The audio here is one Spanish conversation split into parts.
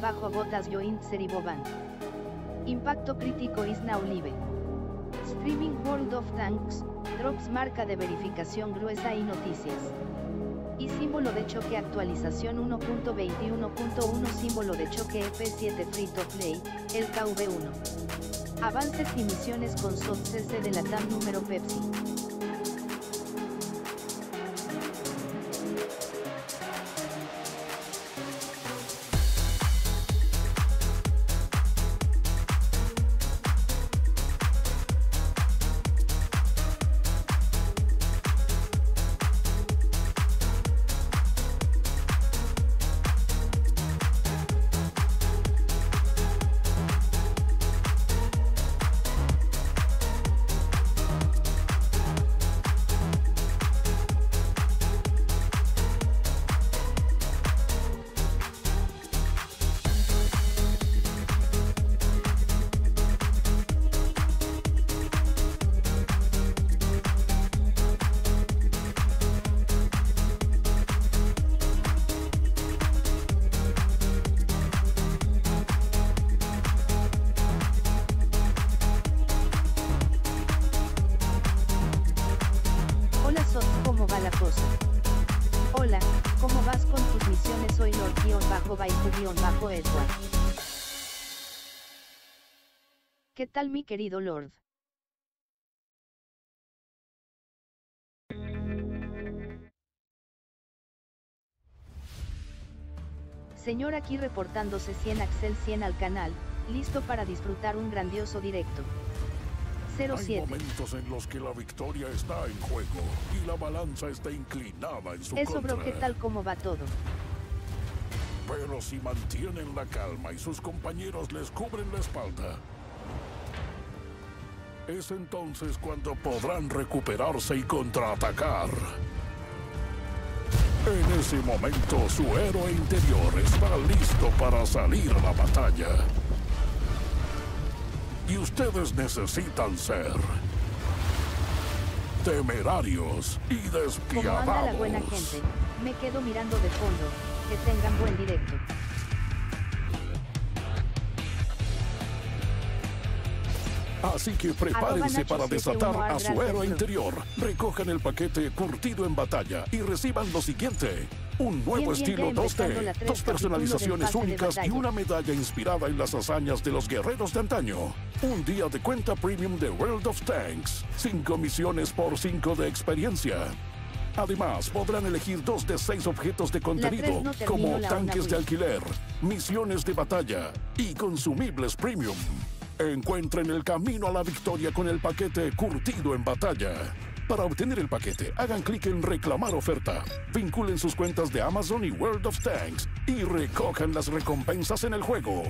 Bajo bajo botas Joint Boban. Impacto crítico is Olive. Streaming World of Tanks, Drops marca de verificación gruesa y noticias. Y símbolo de choque actualización 1.21.1 símbolo de choque f 7 Free to Play, el KV1. Avances y misiones con Soft CC de la TAM número Pepsi. mi querido Lord? Señor aquí reportándose 100 Axel 100 al canal, listo para disfrutar un grandioso directo. 07. Hay momentos en los que la victoria está en juego y la balanza está inclinada en su Eso contra. bro, tal como va todo? Pero si mantienen la calma y sus compañeros les cubren la espalda, es entonces cuando podrán recuperarse y contraatacar. En ese momento su héroe interior está listo para salir a la batalla. Y ustedes necesitan ser temerarios y despiadados. buena gente, me quedo mirando de fondo. Que tengan buen directo. Así que prepárense para desatar a su héroe interior. Recojan el paquete curtido en batalla y reciban lo siguiente. Un nuevo estilo 2D, dos personalizaciones únicas y una medalla inspirada en las hazañas de los guerreros de antaño. Un día de cuenta premium de World of Tanks. Cinco misiones por cinco de experiencia. Además, podrán elegir dos de seis objetos de contenido, como tanques de alquiler, misiones de batalla y consumibles premium. Encuentren el camino a la victoria con el paquete Curtido en Batalla. Para obtener el paquete, hagan clic en Reclamar oferta. Vinculen sus cuentas de Amazon y World of Tanks y recojan las recompensas en el juego.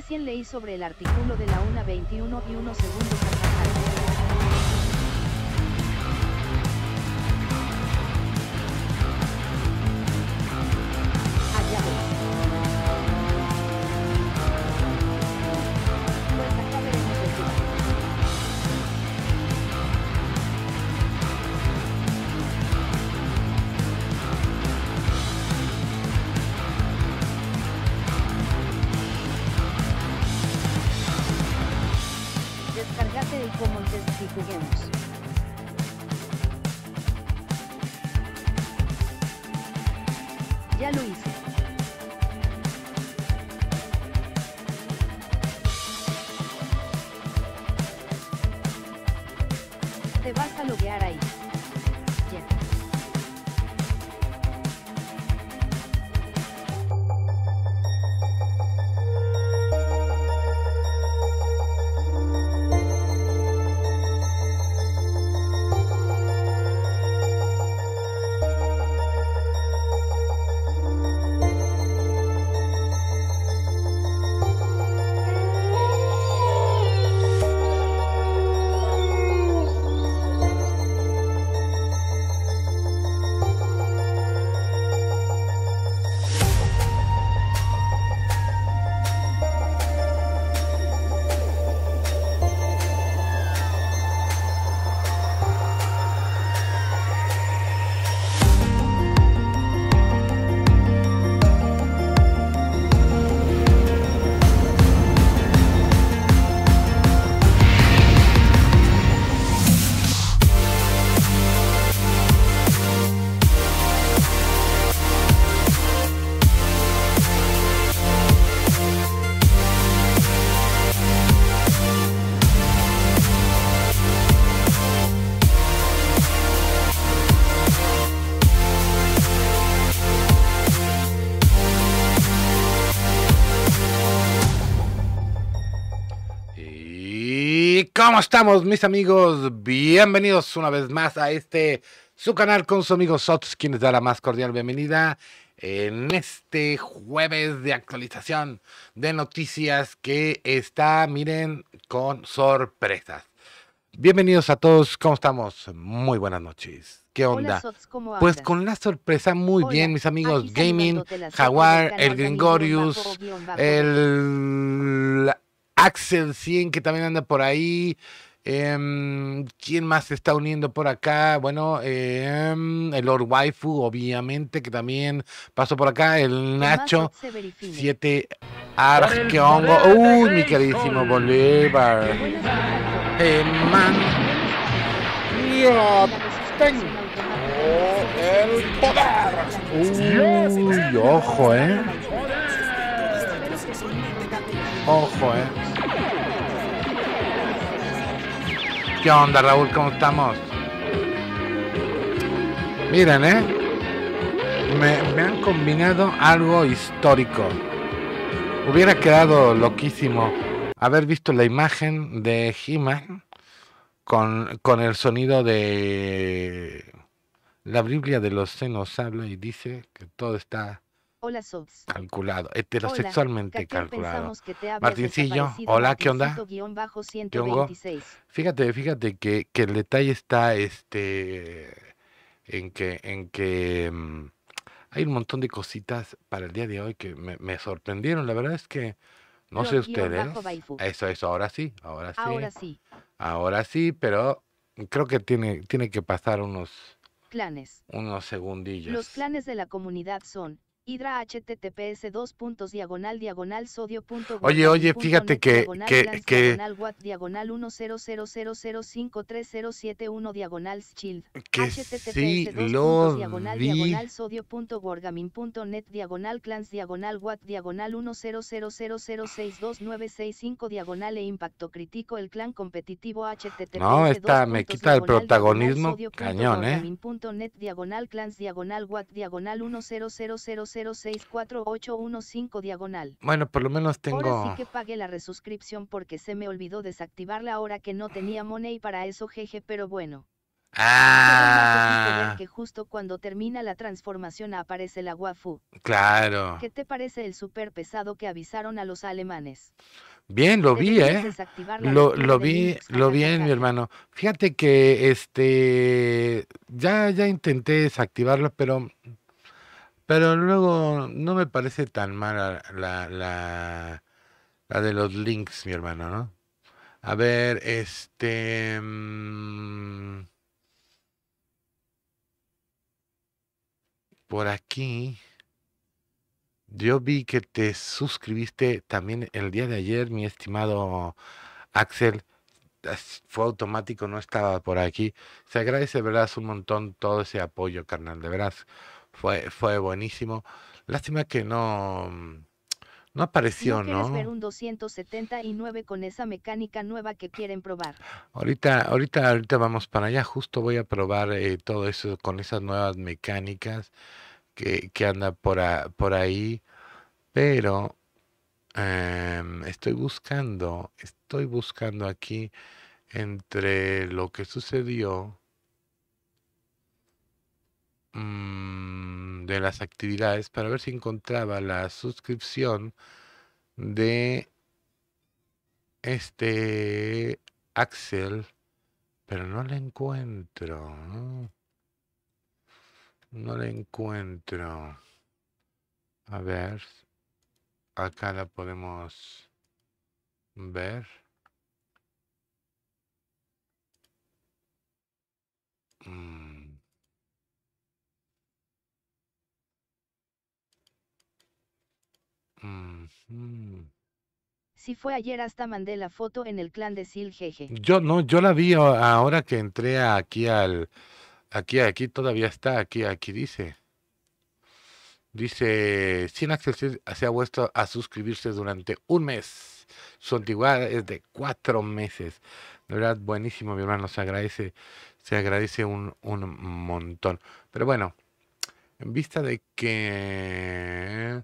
Recién leí sobre el artículo de la 21 y 1 segundos ¿Cómo estamos, mis amigos? Bienvenidos una vez más a este su canal con su amigo Sots, quien les da la más cordial bienvenida en este jueves de actualización de noticias que está, miren, con sorpresas. Bienvenidos a todos, ¿cómo estamos? Muy buenas noches. ¿Qué onda? pues con la sorpresa, muy bien, mis amigos. Gaming, Jaguar, el Gringorius, el... Axel 100, que también anda por ahí. ¿Quién más se está uniendo por acá? Bueno, el Lord Waifu, obviamente, que también pasó por acá. El Nacho 7 Arqueongo. Uy, mi queridísimo Bolívar. man! Yo tengo el poder. Uy, ojo, eh. Ojo, eh. ¿Qué onda, Raúl? ¿Cómo estamos? Miren, ¿eh? Me, han combinado algo histórico. Hubiera quedado loquísimo haber visto la imagen de he con, con el sonido de la Biblia de los senos habla y dice que todo está Hola, Calculado, heterosexualmente calculado. Martincillo, hola, ¿qué onda? Fíjate, fíjate que, el detalle está este en que, en que mm, hay un montón de cositas para el día de hoy que me, sorprendieron. La verdad es que no sé ustedes. Eso, eso, ahora sí, ahora sí. Ahora sí. pero creo que tiene, tiene que pasar unos... Unos segundillos. Los planes de la comunidad son Hidra https 2 puntos diagonal diagonal sodio punto Oye, oye, fíjate que diagonal, que cero diagonal watt diagonal uno diagonal shield que sí diagonal diagonal sodio punto punto net diagonal clans diagonal watt diagonal diagonal e impacto crítico el clan competitivo https No, está me quita el protagonismo cañón, eh. punto net diagonal clans diagonal watt diagonal cero 0648115 diagonal. Bueno, por lo menos tengo... Ahora sí que pague la resuscripción porque se me olvidó desactivarla ahora que no tenía money para eso jeje, pero bueno. Ah. Que justo cuando termina la transformación aparece la Wafu. Claro. ¿Qué te parece el super pesado que avisaron a los alemanes? Bien, lo vi, ¿eh? Lo, lo vi, lo vi mi hermano. Fíjate que este ya ya intenté desactivarlo, pero pero luego no me parece tan mala la, la, la de los links, mi hermano, ¿no? A ver, este... Mm, por aquí... Yo vi que te suscribiste también el día de ayer, mi estimado Axel. Fue automático, no estaba por aquí. Se agradece, verás, un montón todo ese apoyo, carnal, de veras. Fue, fue buenísimo. Lástima que no... Mm, no apareció, ¿no? ¿Quieres ver un 279 con esa mecánica nueva que quieren probar. Ahorita, ahorita, ahorita vamos para allá. Justo voy a probar eh, todo eso con esas nuevas mecánicas que, que anda por, por ahí. Pero em, estoy buscando, estoy buscando aquí entre lo que sucedió Mm, de las actividades para ver si encontraba la suscripción de este Axel, pero no la encuentro. No, la encuentro. A ver, acá la podemos ver. Mm. Si fue ayer hasta mandé la foto en el clan de Sil, jeje. Yo no, yo la vi ahora que entré aquí al... Aquí, aquí todavía está, aquí, aquí dice. Dice, sin acceso se ha vuelto a suscribirse durante un mes. Su antigüedad es de cuatro meses. De verdad, buenísimo, mi hermano. Se agradece, se agradece un, un montón. Pero bueno, en vista de que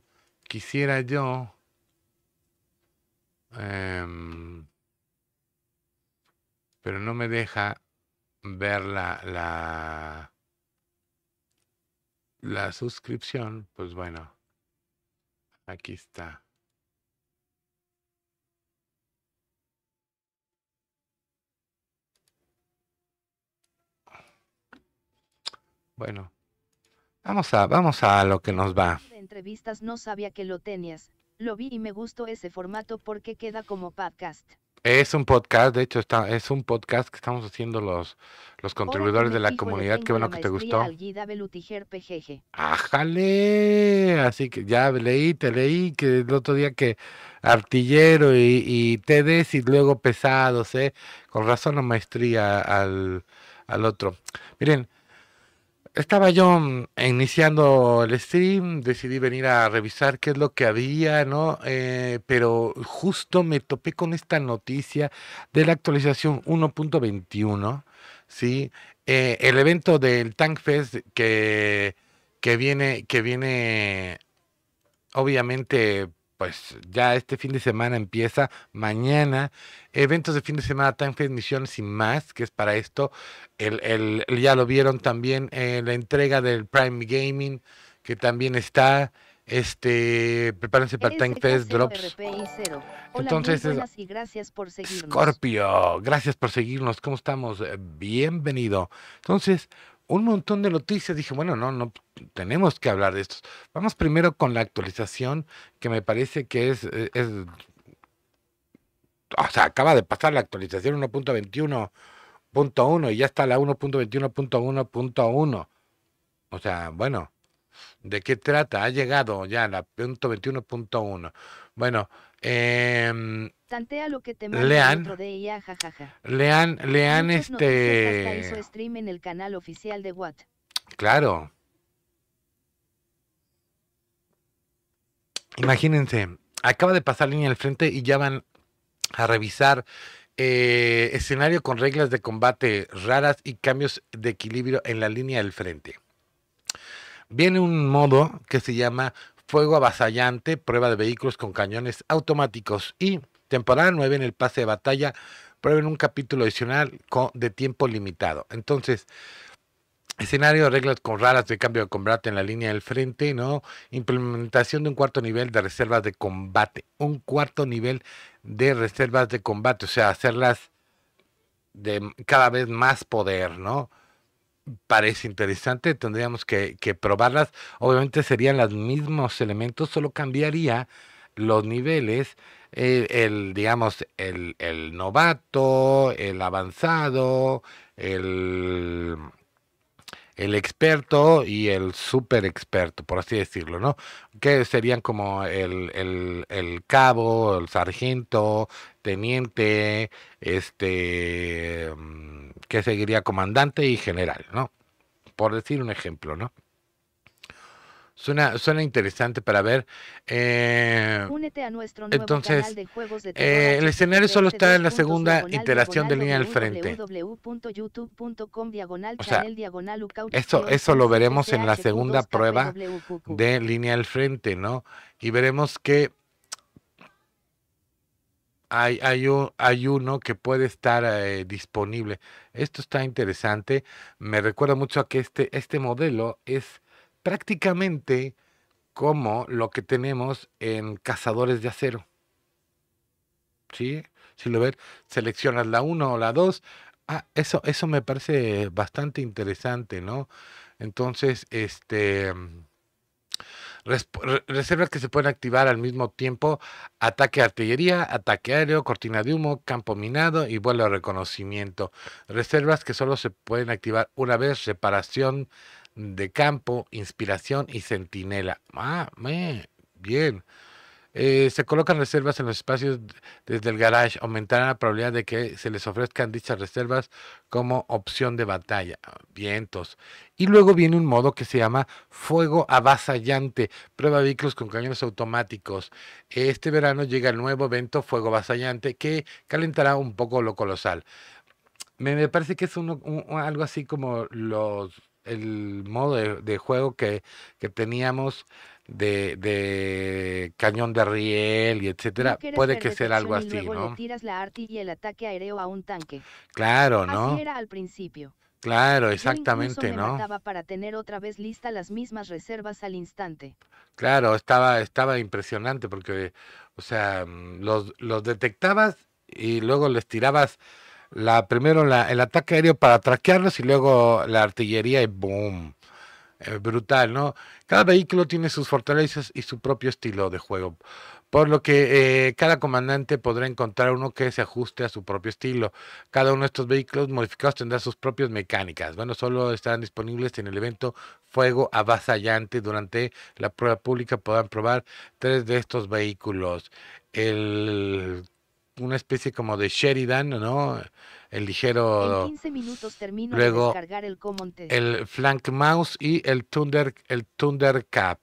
quisiera yo em, pero no me deja ver la, la, la suscripción, pues bueno, aquí está. Bueno, Vamos a, vamos a lo que nos va. entrevistas no sabía que lo tenías. Lo vi y me gustó ese formato porque queda como podcast. Es un podcast, de hecho está, es un podcast que estamos haciendo los, los contribuidores de la comunidad. Qué bueno que te gustó. ¡Ajale! así que ya leí, te leí que el otro día que artillero y, y TDs y luego pesados, ¿eh? Con razón la maestría al, al otro. Miren, estaba yo mm, iniciando el stream, decidí venir a revisar qué es lo que había, ¿no? Eh, pero justo me topé con esta noticia de la actualización 1.21, ¿sí? Eh, el evento del Tank Fest que, que, viene, que viene obviamente pues ya este fin de semana empieza mañana eventos de fin de semana Fest, misiones y más que es para esto el, el ya lo vieron también eh, la entrega del Prime Gaming que también está este prepárense para Tank Fest Drops entonces gracias por seguirnos. Scorpio gracias por seguirnos cómo estamos bienvenido entonces un montón de noticias. Dije, bueno, no, no tenemos que hablar de esto. Vamos primero con la actualización, que me parece que es, eh, es o sea, acaba de pasar la actualización 1.21.1 y ya está la 1.21.1.1. O sea, bueno, ¿de qué trata? Ha llegado ya la 1.21.1. Bueno, Em, Tantea lo que te lean, de ella, lean, este. en el canal oficial de Claro. Imagínense, acaba de pasar línea del frente y ya van a revisar eh, escenario con reglas de combate raras y cambios de equilibrio en la línea del frente. Viene un modo que se llama fuego avasallante, prueba de vehículos con cañones automáticos y temporada nueve en el pase de batalla, prueba en un capítulo adicional de tiempo limitado. Entonces, Escenario, de reglas con raras de cambio de combate en la línea del frente, ¿no? Implementación de un cuarto nivel de reservas de combate. Un cuarto nivel de reservas de combate, o sea, hacerlas de cada vez más poder, ¿no? parece interesante, tendríamos que, probarlas. Obviamente serían los mismos elementos, solo cambiaría los niveles, eh, el, digamos, el, novato, el avanzado, el, el experto y el super experto, por así decirlo, ¿no? Que serían como el, el, el cabo, el sargento, teniente, este... Mm, que seguiría comandante y general, ¿no? Por decir un ejemplo, ¿no? Suena, suena interesante para ver. Eh, nuestro entonces, eh, el escenario solo está en la segunda iteración de línea al frente. O sea, eso, eso lo veremos en la segunda prueba de línea al frente, ¿no? Y veremos que hay, uno que puede estar eh, disponible. Esto está interesante. Me recuerda mucho a que este, este modelo es prácticamente como lo que tenemos en Cazadores de Acero. ¿Sí? Si lo ves, seleccionas la 1 o la 2. Ah, eso, eso me parece bastante interesante, ¿no? Entonces, este... Mm, reservas que se pueden activar al mismo tiempo, ataque artillería, ataque aéreo, cortina de humo, campo minado y vuelo de reconocimiento. Reservas que solo se pueden activar una vez, reparación de campo, inspiración y sentinela. Ah, me bien. Eh, se colocan reservas en los espacios desde el garage, aumentará la probabilidad de que se les ofrezcan dichas reservas como opción de batalla. Ah, vientos. Y luego viene un modo que se llama Fuego Avasallante, prueba vehículos con cañones automáticos. Este verano llega el nuevo evento Fuego Avasallante que calentará un poco lo colosal. Me, parece que es uno, algo así como los el modo de, juego que, que teníamos de, de, cañón de riel y etcétera, puede que sea algo así, y luego tiras la arti y el ataque aéreo a un tanque. Claro, ¿no? era al principio. Claro, exactamente, me ¿no? para tener otra vez lista las mismas reservas al instante. Claro, estaba estaba impresionante porque o sea, mm, los los detectabas y luego les tirabas la primero la, el ataque aéreo para traquearlos y luego la artillería y boom. Eh, brutal, ¿no? Cada vehículo tiene sus fortalezas y su propio estilo de juego, por lo que eh, cada comandante podrá encontrar uno que se ajuste a su propio estilo. Cada uno de estos vehículos modificados tendrá sus propias mecánicas. Bueno, solo estarán disponibles en el evento Fuego Avasallante. Durante la prueba pública podrán probar tres de estos vehículos. El una especie como de Sheridan, ¿no? El ligero. En 15 minutos termino luego, de descargar el Common El Flank Mouse y el Thunder, el Thunder Cap.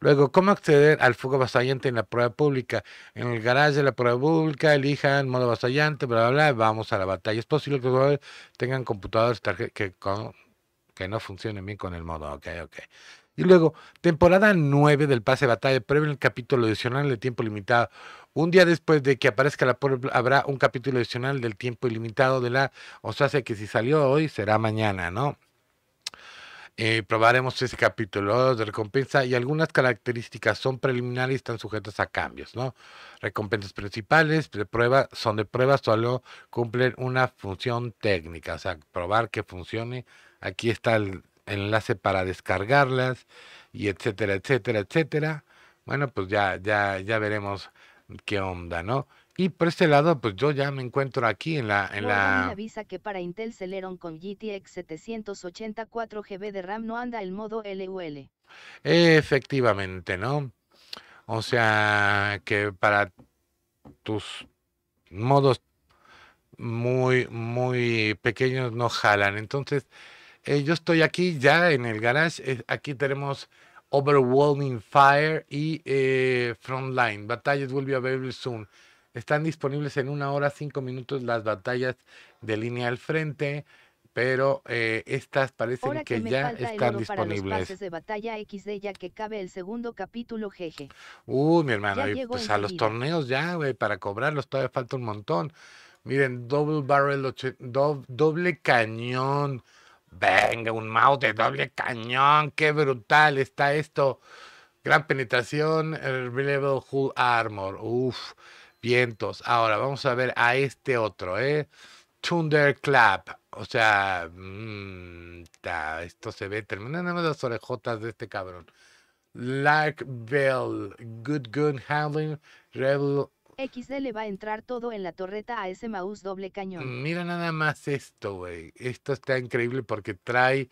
Luego, ¿cómo acceder al fuego vasallante en la prueba pública? En el garage de la prueba pública, elijan modo avasallante, bla, bla, bla. Vamos a la batalla. Es posible que los tengan computadores que, que no funcionen bien con el modo. Ok, ok. Y luego, temporada 9 del pase de batalla, previo en el capítulo adicional de tiempo limitado. Un día después de que aparezca la prueba, habrá un capítulo adicional del tiempo ilimitado de la, o sea, que si salió hoy será mañana, ¿no? Eh, probaremos ese capítulo de recompensa y algunas características son preliminares y están sujetas a cambios, ¿no? Recompensas principales de prueba son de prueba, solo cumplen una función técnica, o sea, probar que funcione. Aquí está el enlace para descargarlas y etcétera, etcétera, etcétera. Bueno, pues ya, ya, ya veremos qué onda, ¿no? Y por este lado, pues yo ya me encuentro aquí en la... En avisa que para Intel Celeron con GTX 784 GB de RAM no anda el modo LUL. Efectivamente, ¿no? O sea, que para tus modos muy, muy pequeños no jalan. Entonces, eh, yo estoy aquí ya en el garage. Eh, aquí tenemos Overwhelming Fire y eh, Frontline. Batallas will be available soon. Están disponibles en una hora, cinco minutos las batallas de línea al frente, pero eh, estas parecen que, ya están disponibles. Los de batalla XD ya que cabe el segundo capítulo, jeje. uh mi hermano, pues a los torneos ya, güey, para cobrarlos todavía falta un montón. Miren, double barrel, doble cañón. Venga, un mouse de doble cañón, qué brutal está esto. Gran penetración, Reliable Hull Armor. Uf, vientos. Ahora vamos a ver a este otro, ¿eh? Thunderclap. O sea, mm, esto se ve terminando las orejotas de este cabrón. Lark Bell, Good Gun Handling, Rebel XD le va a entrar todo en la torreta a ese Maus doble cañón. Mm, mira nada más esto, güey. Esto está increíble porque trae,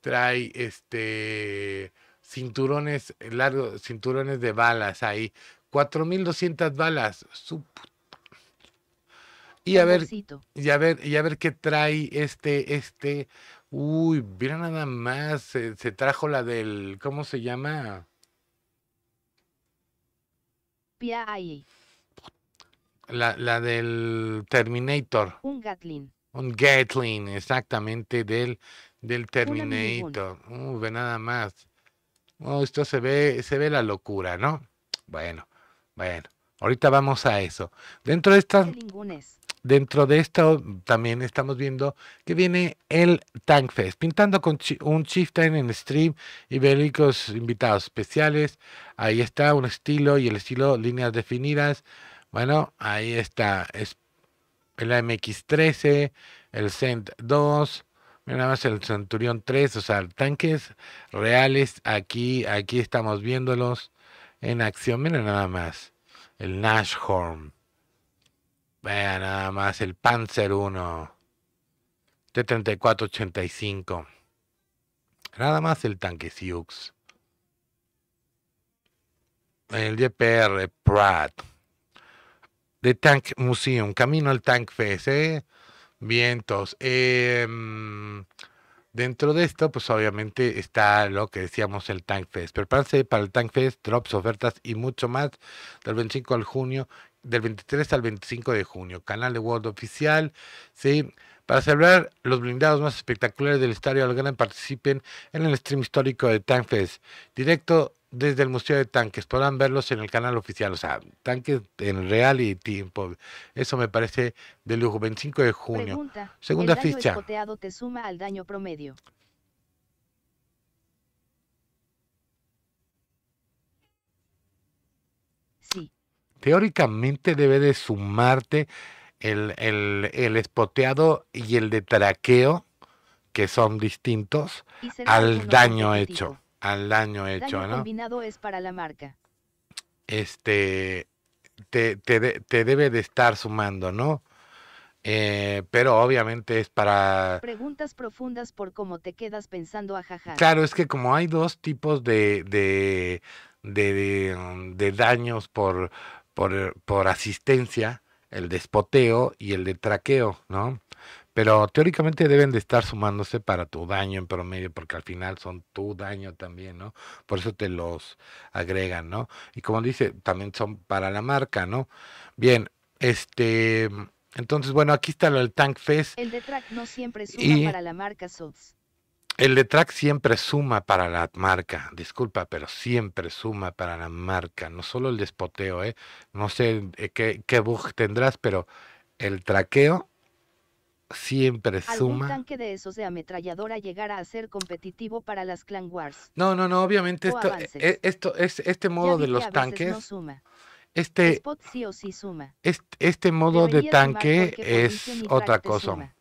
trae este cinturones largos, cinturones de balas ahí. 4200 balas. Su y a ver, y a ver, y a ver qué trae este, este. Uy, mira nada más. Se, trajo la del. ¿Cómo se llama? PIA la, la del Terminator. Un Gatlin. Un Gatlin, exactamente, del, del Terminator. ve nada más. Oh, esto se ve, se ve la locura, ¿no? Bueno, bueno. Ahorita vamos a eso. Dentro de esta. Dentro de esto también estamos viendo que viene el Tank Fest, pintando con un chieftain en stream y bélicos invitados especiales. Ahí está un estilo y el estilo líneas definidas. Bueno, ahí está. Es el MX-13, el Cent 2, nada más el Centurión 3, o sea, tanques reales. Aquí, aquí estamos viéndolos en acción. Miren nada más. El Nashorn. Vean nada más el Panzer 1. T-34-85. Nada más el tanque Sioux. El dpr Pratt. The Tank Museum, Camino al Tank Fest, ¿eh? Vientos. Em, dentro de esto, pues obviamente está lo que decíamos, el Tank Fest. Prepárense para el Tank Fest, drops, ofertas y mucho más del 25 al junio, del 23 al 25 de junio. Canal de World Oficial, ¿sí? Para celebrar los blindados más espectaculares del estadio gran participen en el stream histórico de Tank Fest, directo desde el Museo de Tanques. Podrán verlos en el canal oficial, o sea, tanques en real y tiempo. Eso me parece de lujo. 25 de junio. Segunda Segunda el ficha. te suma al daño promedio. Teóricamente debe de sumarte el, el, el espoteado y el de traqueo, que son distintos, al daño hecho al daño hecho, daño combinado es para la marca. Este, te, te, te debe de estar sumando, ¿no? Eh, pero obviamente es para... Preguntas profundas por cómo te quedas pensando a jajar. Claro, es que como hay dos tipos de, de, daños por, por, por asistencia, el de y el de traqueo, ¿no? pero teóricamente deben de estar sumándose para tu daño en promedio, porque al final son tu daño también, ¿no? Por eso te los agregan, ¿no? Y como dice, también son para la marca, ¿no? Bien, este, entonces, bueno, aquí está el Tank Fest. El de track no siempre suma para la marca Sobs. El de track siempre suma para la marca, disculpa, pero siempre suma para la marca, no solo el despoteo, ¿eh? No sé eh, qué, qué bug tendrás, pero el traqueo siempre suma. ¿Algún tanque de esos de ametralladora llegará a ser competitivo para las Clan Wars? No, no, no, obviamente esto, e, e, esto, es este modo de los tanques. suma. Este, Spot o suma. Este, modo de tanque es otra cosa.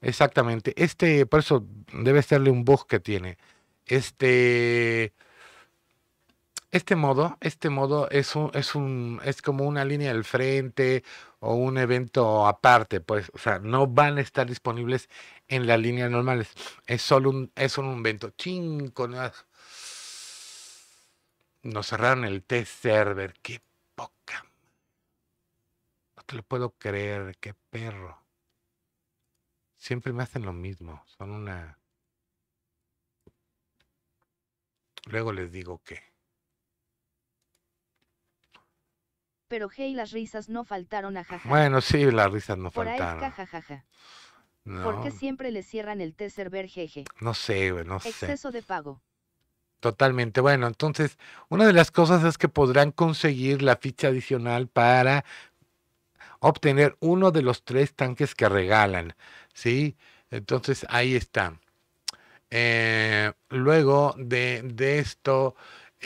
Exactamente. Este, por eso debe serle un bug que tiene. Este este modo, este modo es un, es un, es como una línea del frente o un evento aparte, pues, o sea, no van a estar disponibles en la línea normales. Es solo un, es un evento. Chingo, nos cerraron el test server. Qué poca. No te lo puedo creer, qué perro. Siempre me hacen lo mismo. Son una. Luego les digo que. pero hey, las risas no faltaron a jaja. Bueno, sí, las risas no faltaron. Por jajaja. No. ¿Por qué siempre le cierran el ver jeje? No sé, güey, no sé. Exceso de pago. Totalmente. Bueno, entonces, una de las cosas es que podrán conseguir la ficha adicional para obtener uno de los tres tanques que regalan, ¿sí? Entonces, ahí está. Eh, luego de, de esto,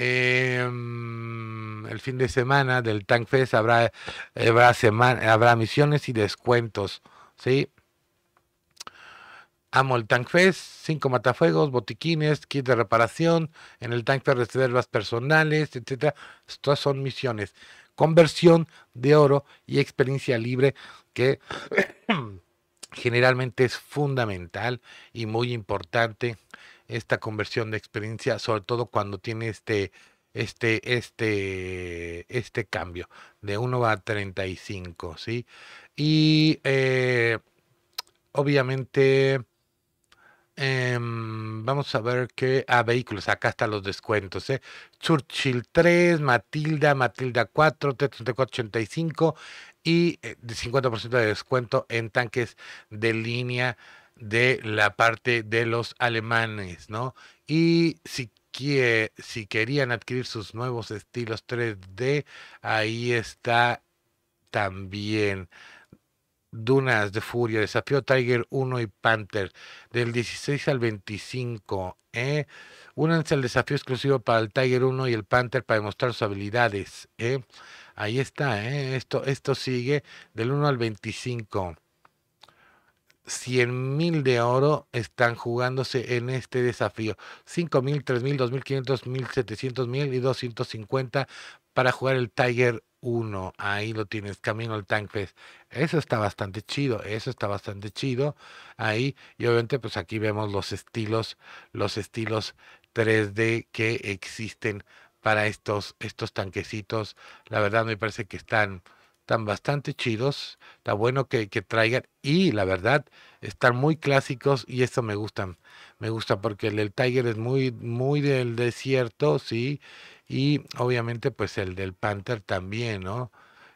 Em, el fin de semana del Tank Fest habrá, semana, habrá misiones y descuentos. ¿sí? Amo el Tank Fest, 5 matafuegos, botiquines, kit de reparación, en el Tank Fest reservas personales, etc. Estas son misiones. Conversión de oro y experiencia libre que generalmente es fundamental y muy importante esta conversión de experiencia, sobre todo cuando tiene este, este, este, este cambio de 1 a 35, ¿sí? Y eh, obviamente... Em, vamos a ver qué. a ah, vehículos, acá están los descuentos. Eh. Churchill 3, Matilda, Matilda 4, t 85 y 50% eh, de descuento en tanques de línea de la parte de los alemanes, ¿no? Y si, quiere si querían adquirir sus nuevos estilos 3D, ahí está también Dunas de Furia, Desafío Tiger 1 y Panther, del 16 al 25. ¿eh? Únanse al desafío exclusivo para el Tiger 1 y el Panther para demostrar sus habilidades. ¿eh? Ahí está, ¿eh? esto, esto sigue del 1 al 25. 100.000 mil de oro están jugándose en este desafío. 5.000, mil, mil, 2.500, 1.700 mil y 250 para jugar el Tiger 1. Ahí lo tienes, camino al Tank Fest. Eso está bastante chido, eso está bastante chido. Ahí, y obviamente, pues aquí vemos los estilos, los estilos 3D que existen para estos, estos tanquecitos. La verdad me parece que están están bastante chidos, está bueno que, traigan y la verdad están muy clásicos y eso me gusta. me gusta porque el del Tiger es muy, muy del desierto, sí, y obviamente pues el del Panther también, ¿no?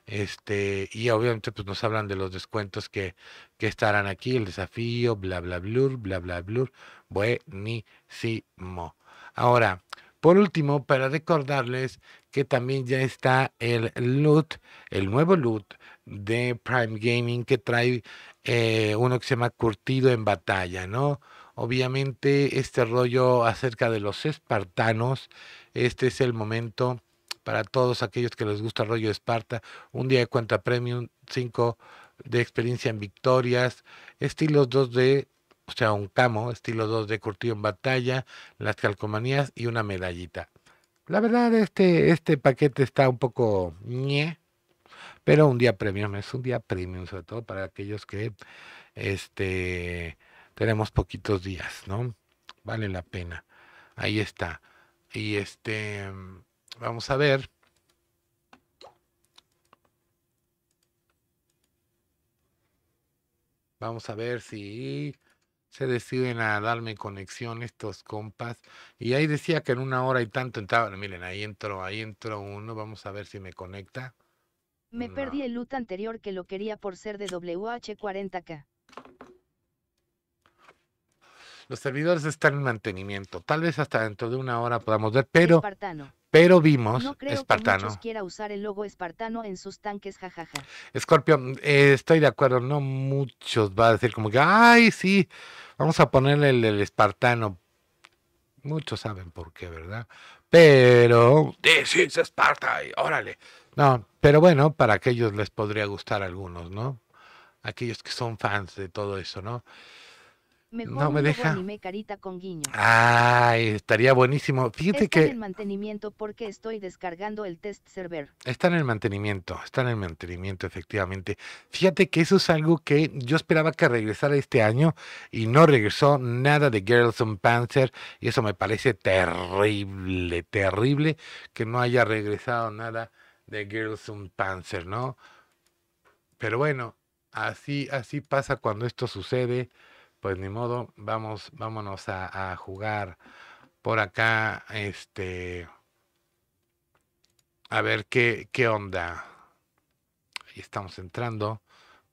Este, y obviamente pues nos hablan de los descuentos que, que estarán aquí, el desafío, bla bla blur, bla bla blur, buenísimo. Ahora, por último, para recordarles que también ya está el loot, el nuevo loot de Prime Gaming que trae eh, uno que se llama Curtido en Batalla, ¿no? Obviamente este rollo acerca de los espartanos, este es el momento para todos aquellos que les gusta el rollo de Esparta, un día de cuenta premium, 5 de experiencia en victorias, estilos 2D, o sea, un camo, estilo 2D curtido en batalla, las calcomanías y una medallita. La verdad, este, este paquete está un poco ñe, pero un día premium, es un día premium, sobre todo para aquellos que este, tenemos poquitos días, ¿no? Vale la pena. Ahí está. Y este, vamos a ver. Vamos a ver si se deciden a darme conexión estos compas. Y ahí decía que en una hora y tanto entraban. Ah, miren, ahí entro, ahí entro uno, vamos a ver si me conecta. Me perdí el loot anterior que lo quería por ser de WH40K. Los servidores están en mantenimiento. Tal vez hasta dentro de una hora podamos ver, pero pero vimos no creo Espartano. Que quiera usar el logo Espartano en sus tanques, jajaja. Escorpio, eh, estoy de acuerdo, no muchos va a decir como que, ay, sí, vamos a ponerle el, Espartano. Muchos saben por qué, ¿verdad? Pero, sí, es Esparta, órale. No, pero bueno, para aquellos les podría gustar a algunos, ¿no? Aquellos que son fans de todo eso, ¿no? no me deja. carita con guiño. Ay, estaría buenísimo. Fíjate que. Está en el mantenimiento porque estoy descargando el test server. Está en el mantenimiento, está en el mantenimiento, efectivamente. Fíjate que eso es algo que yo esperaba que regresara este año y no regresó nada de Girls on Panzer y eso me parece terrible, terrible que no haya regresado nada de Girls on Panzer, ¿no? Pero bueno, así, así pasa cuando esto sucede pues ni modo, vamos, vámonos a, jugar por acá, este, a ver qué, qué onda. Ahí estamos entrando,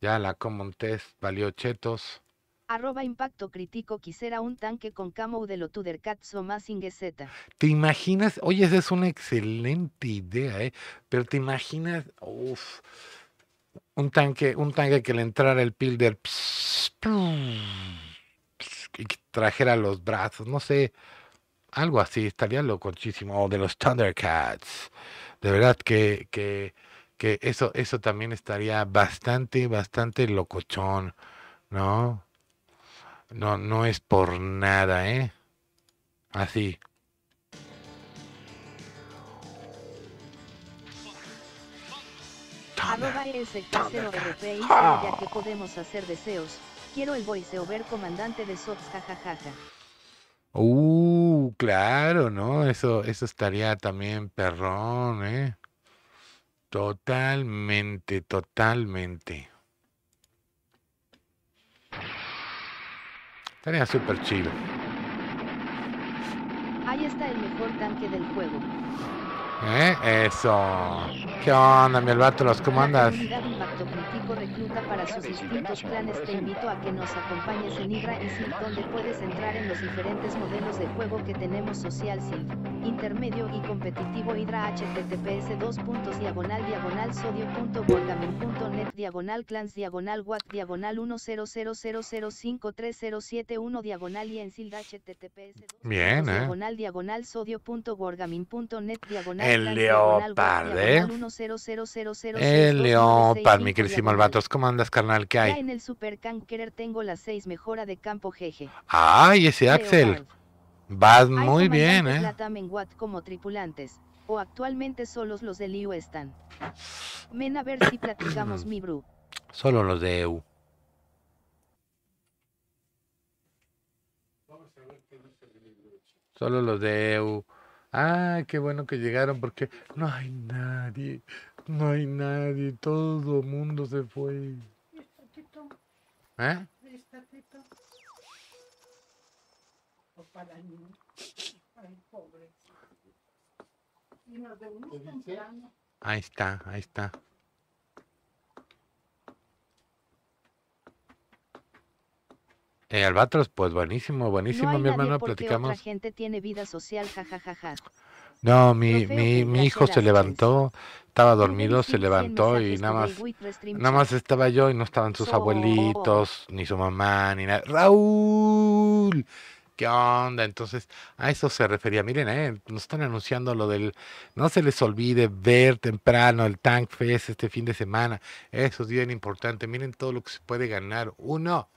ya la Common Test valió chetos. Arroba impacto crítico quisiera un tanque con camo de Lotuder o más Z. ¿Te imaginas? Oye, esa es una excelente idea, ¿eh? Pero te imaginas, uff un tanque, un tanque que le entrara el pilder y trajera los brazos, no sé, algo así, estaría locochísimo. O de los Thundercats. De verdad que, que, que eso, eso también estaría bastante, bastante locochón, ¿no? No, no es por nada, ¿eh? Así. Arroba el rp ah. ya que podemos hacer deseos. Quiero el voiceover comandante de Sops. jajajaja. Uh, claro, ¿no? Eso, eso estaría también perrón, ¿eh? Totalmente, totalmente. Estaría súper chido. Ahí está el mejor tanque del juego. ¿Eh? Eso. ¿Qué onda, mi albatros? ¿Cómo andas? recluta para sus distintos planes, te invito a que nos acompañes en Hydra y Sil, donde puedes entrar en los diferentes modelos de juego que tenemos social Sil, intermedio y competitivo Hydra https 2. diagonal diagonal net diagonal clans diagonal watt diagonal 10000053071 diagonal y en Sil https 2. Bien, ¿eh? diagonal diagonal net diagonal el Leopard, ¿eh? El Leopard, mi querísimo Albatros. ¿Cómo andas, carnal? ¿Qué hay? en el Super tengo las 6 mejora de campo, jeje. ¡Ay, ese Axel! Vas muy bien, ¿eh? como tripulantes, o actualmente solos los del EU están. Ven a ver si platicamos, mi bru. Solo los de EU. Solo los de EU. Ah, qué bueno que llegaron porque no hay nadie, no hay nadie, todo el mundo se fue. ¿Eh? Pues ahí está, ahí está. Eh, Albatros, pues buenísimo, buenísimo, mi hermano, platicamos. gente tiene vida social, jajajaja. No, mi, mi, hijo se levantó, estaba dormido, se levantó y nada más, nada más estaba yo y no estaban sus abuelitos, ni su mamá, ni nada. Raúl, ¿qué onda? Entonces, a eso se refería. Miren, eh, nos están anunciando lo del, no se les olvide ver temprano el Tank Fest este fin de semana. Eso es bien importante. Miren todo lo que se puede ganar. Uno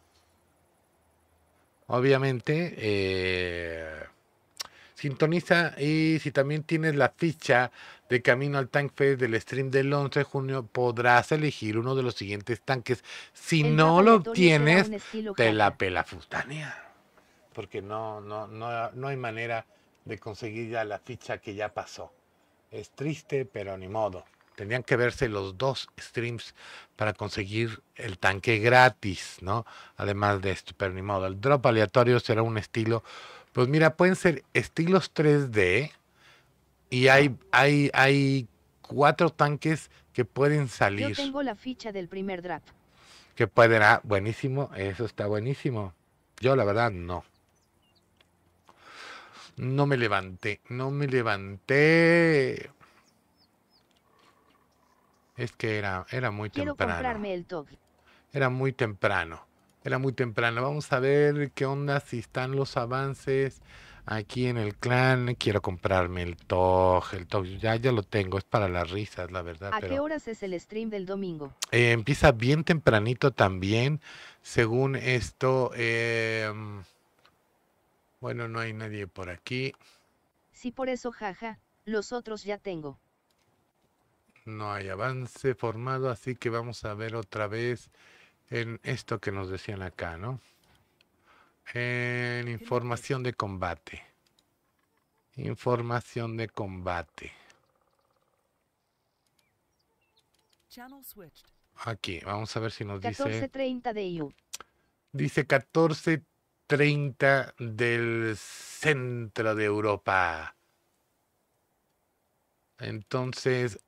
obviamente, eh, sintoniza y si también tienes la ficha de camino al Tank Fest del stream del 11 de junio, podrás elegir uno de los siguientes tanques. Si no lo obtienes, te la pela Porque no, no, no, no hay manera de conseguir ya la ficha que ya pasó. Es triste, pero ni modo. Tenían que verse los dos streams para conseguir el tanque gratis, ¿no? Además de esto, pero ni modo. El drop aleatorio será un estilo. Pues mira, pueden ser estilos 3D y hay, hay, hay cuatro tanques que pueden salir. Yo tengo la ficha del primer drop. Que pueden, ah, buenísimo, eso está buenísimo. Yo la verdad no. No me levanté, no me levanté. Es que era, era muy Quiero temprano. comprarme el toque. Era muy temprano. Era muy temprano. Vamos a ver qué onda, si están los avances aquí en el clan. Quiero comprarme el TOG. El ya, ya lo tengo, es para las risas, la verdad. ¿A qué horas es el stream del domingo? Eh, empieza bien tempranito también. Según esto, eh, bueno, no hay nadie por aquí. Sí, por eso, jaja, los otros ya tengo no hay avance formado, así que vamos a ver otra vez en esto que nos decían acá, ¿no? En información de combate. Información de combate. Aquí, vamos a ver si nos dice. dice. de EU. Dice 14.30 del centro de Europa. Entonces,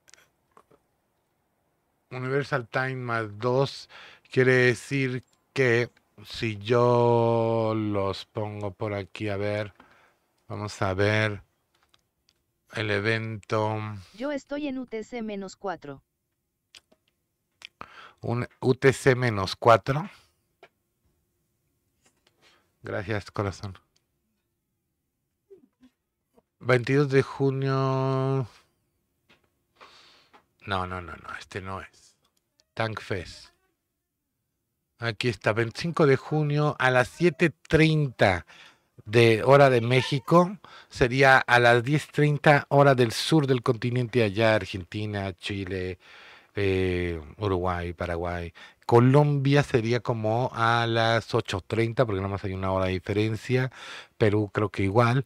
Universal Time más 2 quiere decir que si yo los pongo por aquí, a ver, vamos a ver el evento. Yo estoy en UTC-4. menos Un UTC-4. menos Gracias, corazón. 22 de junio. No, no, no, no, este no es. Fest. Aquí está, 25 de junio a las 7.30 de hora de México. Sería a las 10.30 hora del sur del continente allá, Argentina, Chile, eh, Uruguay, Paraguay. Colombia sería como a las 8.30, porque nada más hay una hora de diferencia. Perú creo que igual.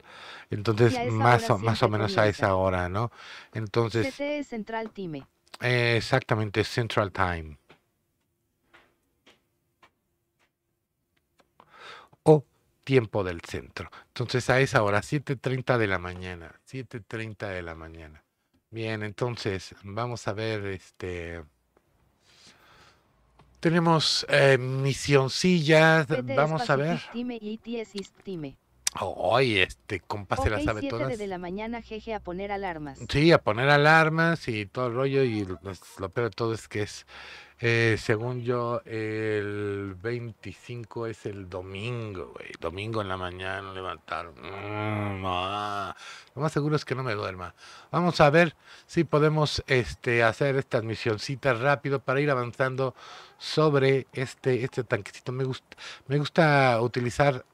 Entonces, más o, más o menos a esa hora, ¿no? Entonces... Central Time exactamente, Central Time. O tiempo del centro. Entonces a esa hora, 7.30 de la mañana. 7.30 de la mañana. Bien, entonces vamos a ver este... Tenemos eh, misioncillas, vamos a ver. Ay, este compa se la sabe todas. de la mañana, jeje, a poner alarmas. Sí, a poner alarmas y todo el rollo. Y lo, peor de todo es que es, eh, según yo, el 25 es el domingo, güey. Domingo en la mañana levantar. Mm, lo más seguro es que no me duerma. Vamos a ver si podemos este, hacer estas misioncitas rápido para ir avanzando sobre este, este tanquecito. Me gusta, me gusta utilizar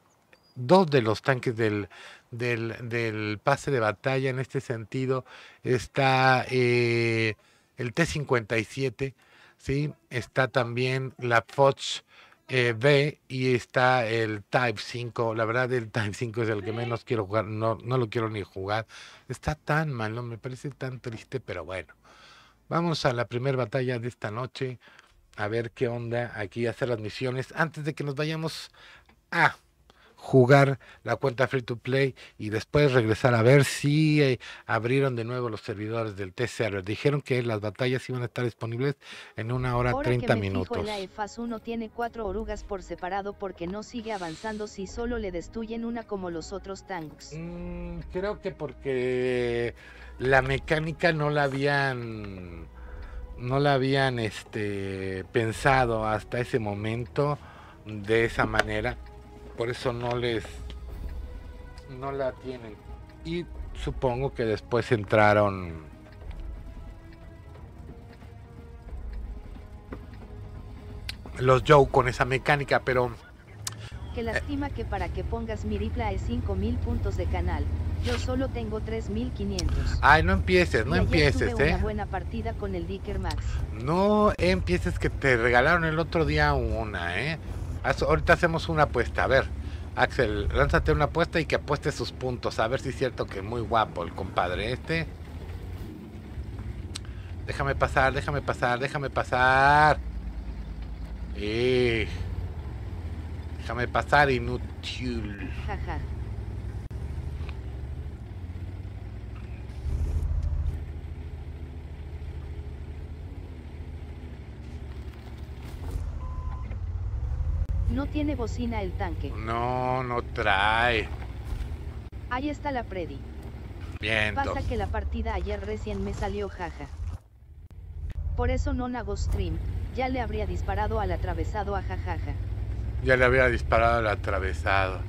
dos de los tanques del, del, pase de batalla en este sentido. Está eh, el T-57, ¿sí? está también la Foch eh, B y está el Type 5. La verdad, el Type 5 es el que menos quiero jugar, no, no lo quiero ni jugar. Está tan mal, me parece tan triste, pero bueno. Vamos a la primera batalla de esta noche. A ver qué onda aquí, hacer las misiones. Antes de que nos vayamos a ah, jugar la cuenta free to play y después regresar a ver si eh, abrieron de nuevo los servidores del T-Server. Dijeron que las batallas iban a estar disponibles en una hora treinta 30 me minutos. Fijo, la EFAS 1 tiene cuatro orugas por separado porque no sigue avanzando si solo le destruyen una como los otros tanks. Mm, creo que porque la mecánica no la habían no la habían este pensado hasta ese momento de esa manera por eso no les no la tienen y supongo que después entraron los Joe con esa mecánica pero que lastima que para que pongas mi ripla es 5000 puntos de canal yo solo tengo 3500 ay no empieces no eh. empieces tuve una ¿eh? buena partida con el Dicker Max no empieces que te regalaron el otro día una eh ahorita hacemos una apuesta, a ver. Axel, lánzate una apuesta y que apueste sus puntos. A ver si es cierto que es muy guapo el compadre este. Déjame pasar, déjame pasar, déjame pasar. déjame pasar, inútil. No tiene bocina el tanque. No, no trae. Ahí está la Predi. Bien. Pasa que la partida ayer recién me salió jaja. Por eso no hago stream, ya le habría disparado al atravesado a jajaja. Ya le habría disparado al atravesado.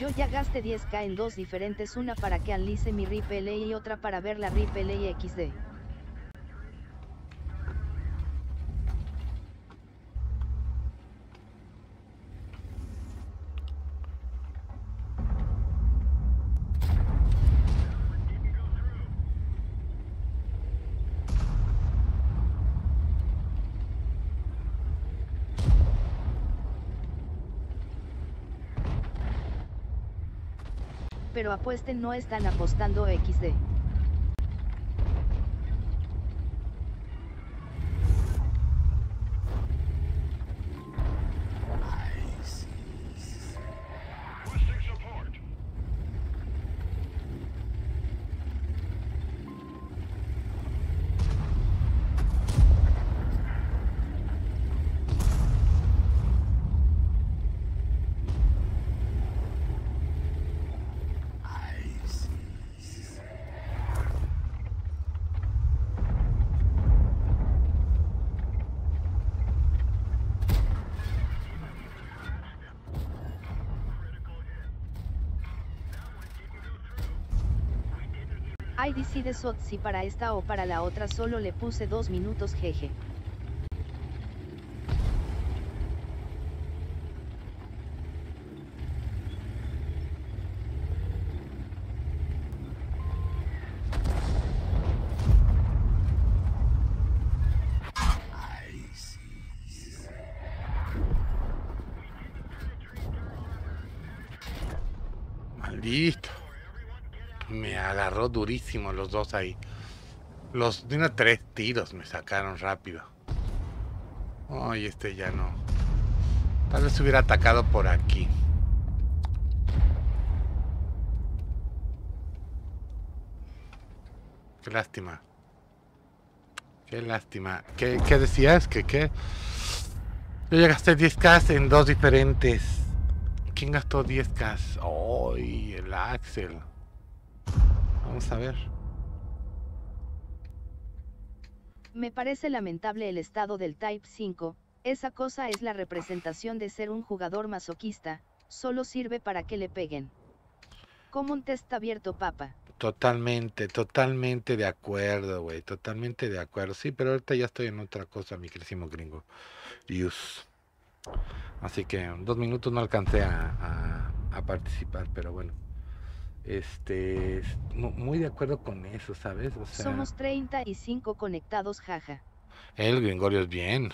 Yo ya gasté 10k en dos diferentes, una para que analice mi Ripley y otra para ver la Ripley XD. pero apuesten no están apostando XD. sot si para esta o para la otra solo le puse dos minutos jeje. durísimo los dos ahí. Los de tres tiros me sacaron rápido. Ay, este ya no. Tal vez hubiera atacado por aquí. Qué lástima. Qué lástima. ¿Qué, decías? que ¿Qué? Yo ya gasté 10k en dos diferentes. ¿Quién gastó 10k? ¡Ay! el Axel. Vamos a ver. Me parece lamentable el estado del Type 5, esa cosa es la representación de ser un jugador masoquista, solo sirve para que le peguen. Como un test abierto, papa. Totalmente, totalmente de acuerdo, güey, totalmente de acuerdo. Sí, pero ahorita ya estoy en otra cosa, mi querísimo gringo. Así que dos minutos no alcancé a participar, pero bueno este, muy de acuerdo con eso, ¿sabes? Somos 35 conectados, jaja. El Gringorio es bien.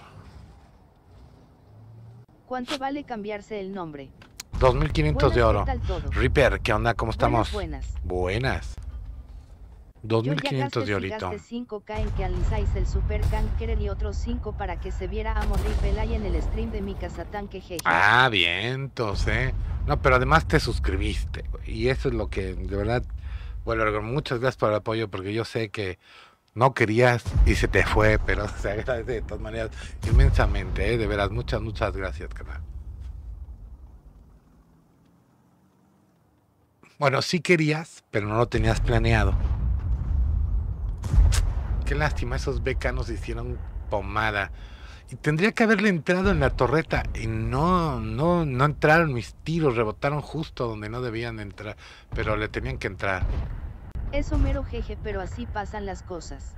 ¿Cuánto vale cambiarse el nombre? 2.500 de oro. Reaper, ¿qué onda? ¿Cómo estamos? Buenas. buenas. 2500 de ahorita. de Ah, bien eh. No, pero además te suscribiste. Y eso es lo que, de verdad, bueno, muchas gracias por el apoyo porque yo sé que no querías y se te fue, pero se agradece de todas maneras inmensamente, eh. De veras, muchas, muchas gracias, canal. Bueno, sí querías, pero no lo tenías planeado. Qué lástima, esos becanos hicieron pomada. Y tendría que haberle entrado en la torreta. Y no, no, no entraron mis tiros, rebotaron justo donde no debían entrar. Pero le tenían que entrar. Eso mero jeje, pero así pasan las cosas.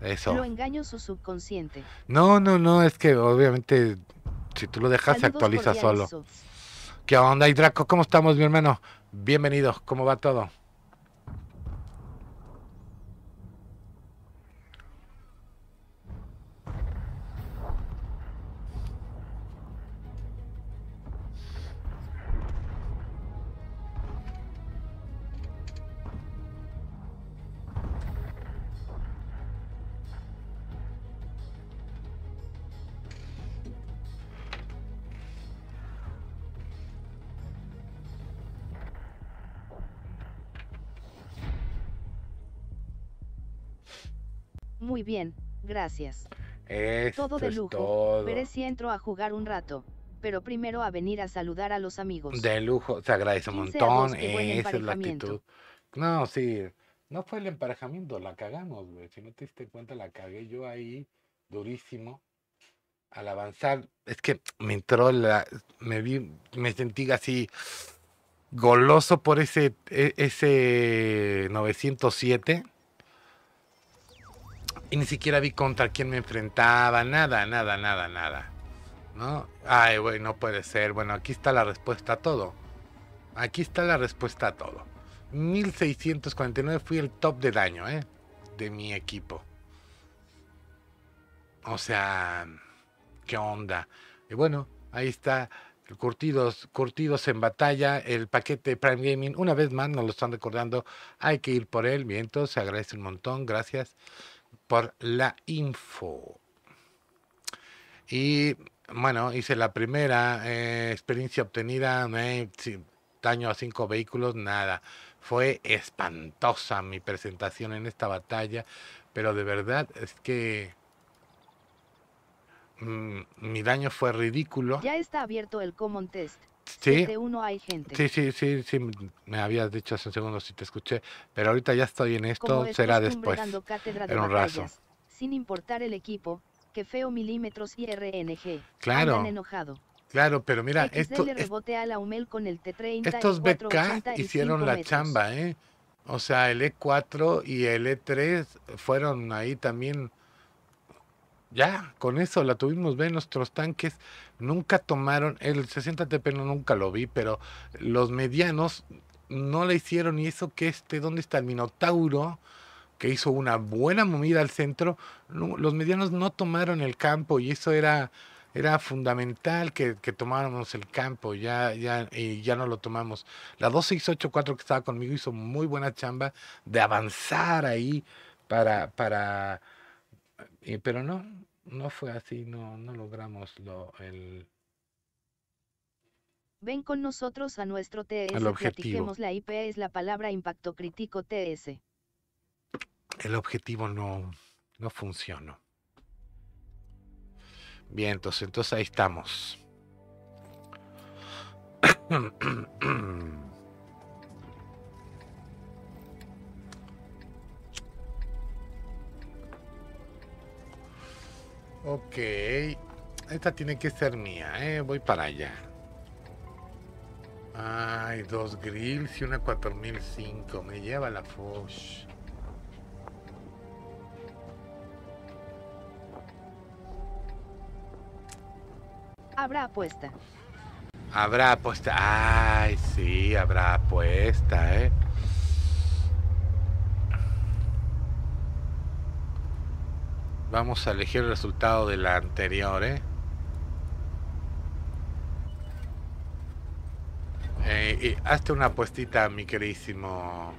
Eso. Lo engaño su subconsciente. No, no, no, es que obviamente si tú lo dejas se actualiza solo. ¿Qué onda, hidraco? ¿Cómo estamos, mi hermano? Bienvenido, ¿cómo va todo? Muy bien, gracias. todo de lujo. veré si entro a jugar un rato, pero primero a venir a saludar a los amigos. De lujo, se agradece un montón. Esa es la actitud. No, sí. No fue el emparejamiento, la cagamos, güey. Si no te diste cuenta, la cagué yo ahí durísimo. Al avanzar, es que me entró la. Me vi, me sentí así goloso por ese, e, ese 907 y ni siquiera vi contra quién me enfrentaba, nada, nada, nada, nada. ¿No? Ay, güey, no puede ser. Bueno, aquí está la respuesta a todo. Aquí está la respuesta a todo. 1649 fui el top de daño, ¿eh? De mi equipo. O sea, ¿qué onda? Y bueno, ahí está. Curtidos, curtidos en batalla, el paquete Prime Gaming, una vez más nos lo están recordando, hay que ir por él, bien, se agradece un montón, gracias por la info. Y bueno, hice la primera eh, experiencia obtenida, eh, daño a cinco vehículos, nada. Fue espantosa mi presentación en esta batalla, pero de verdad es que mm, mi daño fue ridículo. Ya está abierto el Common Test. Sí. Sí, sí, sí, sí, me habías dicho hace un segundo si te escuché, pero ahorita ya estoy en esto, será después. Cátedra un raso. Sin importar el equipo, que feo milímetros y RNG. Claro. enojado. Claro, pero mira, esto, estos BK hicieron la chamba, ¿eh? O sea, el E4 y el E3 fueron ahí también. Ya, con eso la tuvimos, ve, nuestros tanques nunca tomaron, el 60TP nunca lo vi, pero los medianos no le hicieron y eso que este, ¿dónde está el Minotauro? que hizo una buena movida al centro, los medianos no tomaron el campo y eso era, era fundamental que, que tomáramos el campo, ya, ya, y ya no lo tomamos. La 2684 que estaba conmigo hizo muy buena chamba de avanzar ahí para, para, eh, pero no, no fue así, no, no logramos lo, el... Ven con nosotros a nuestro TS, el la IP es la palabra impacto crítico TS. El objetivo no, no funcionó. Bien, entonces, entonces ahí estamos. Ok. Esta tiene que ser mía, ¿eh? Voy para allá. Ay, dos grills y una 4005. Me lleva la fosh. Habrá apuesta. Habrá apuesta. Ay, sí, habrá apuesta, ¿eh? Vamos a elegir el resultado de la anterior, ¿eh? eh hazte una apuestita, mi queridísimo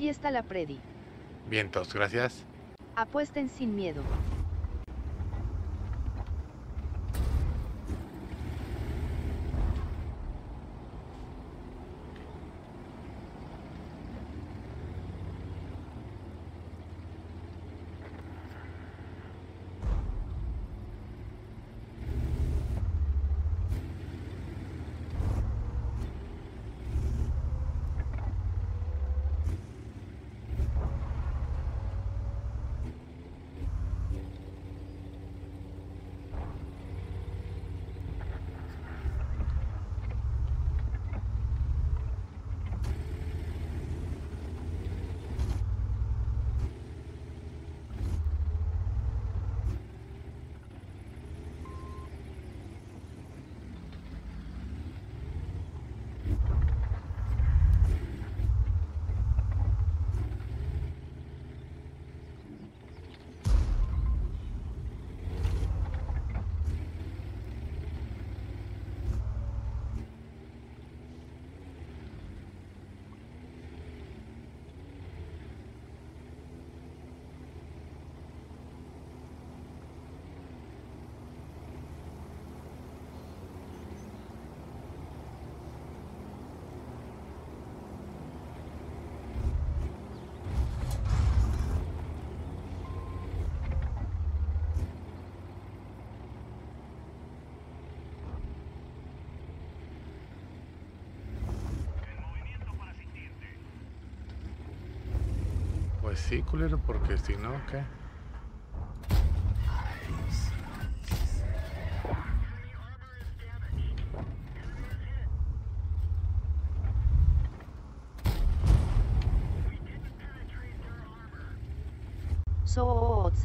Ahí está la predi. Vientos, gracias. Apuesten sin miedo. sí, culero, porque si no, ¿qué?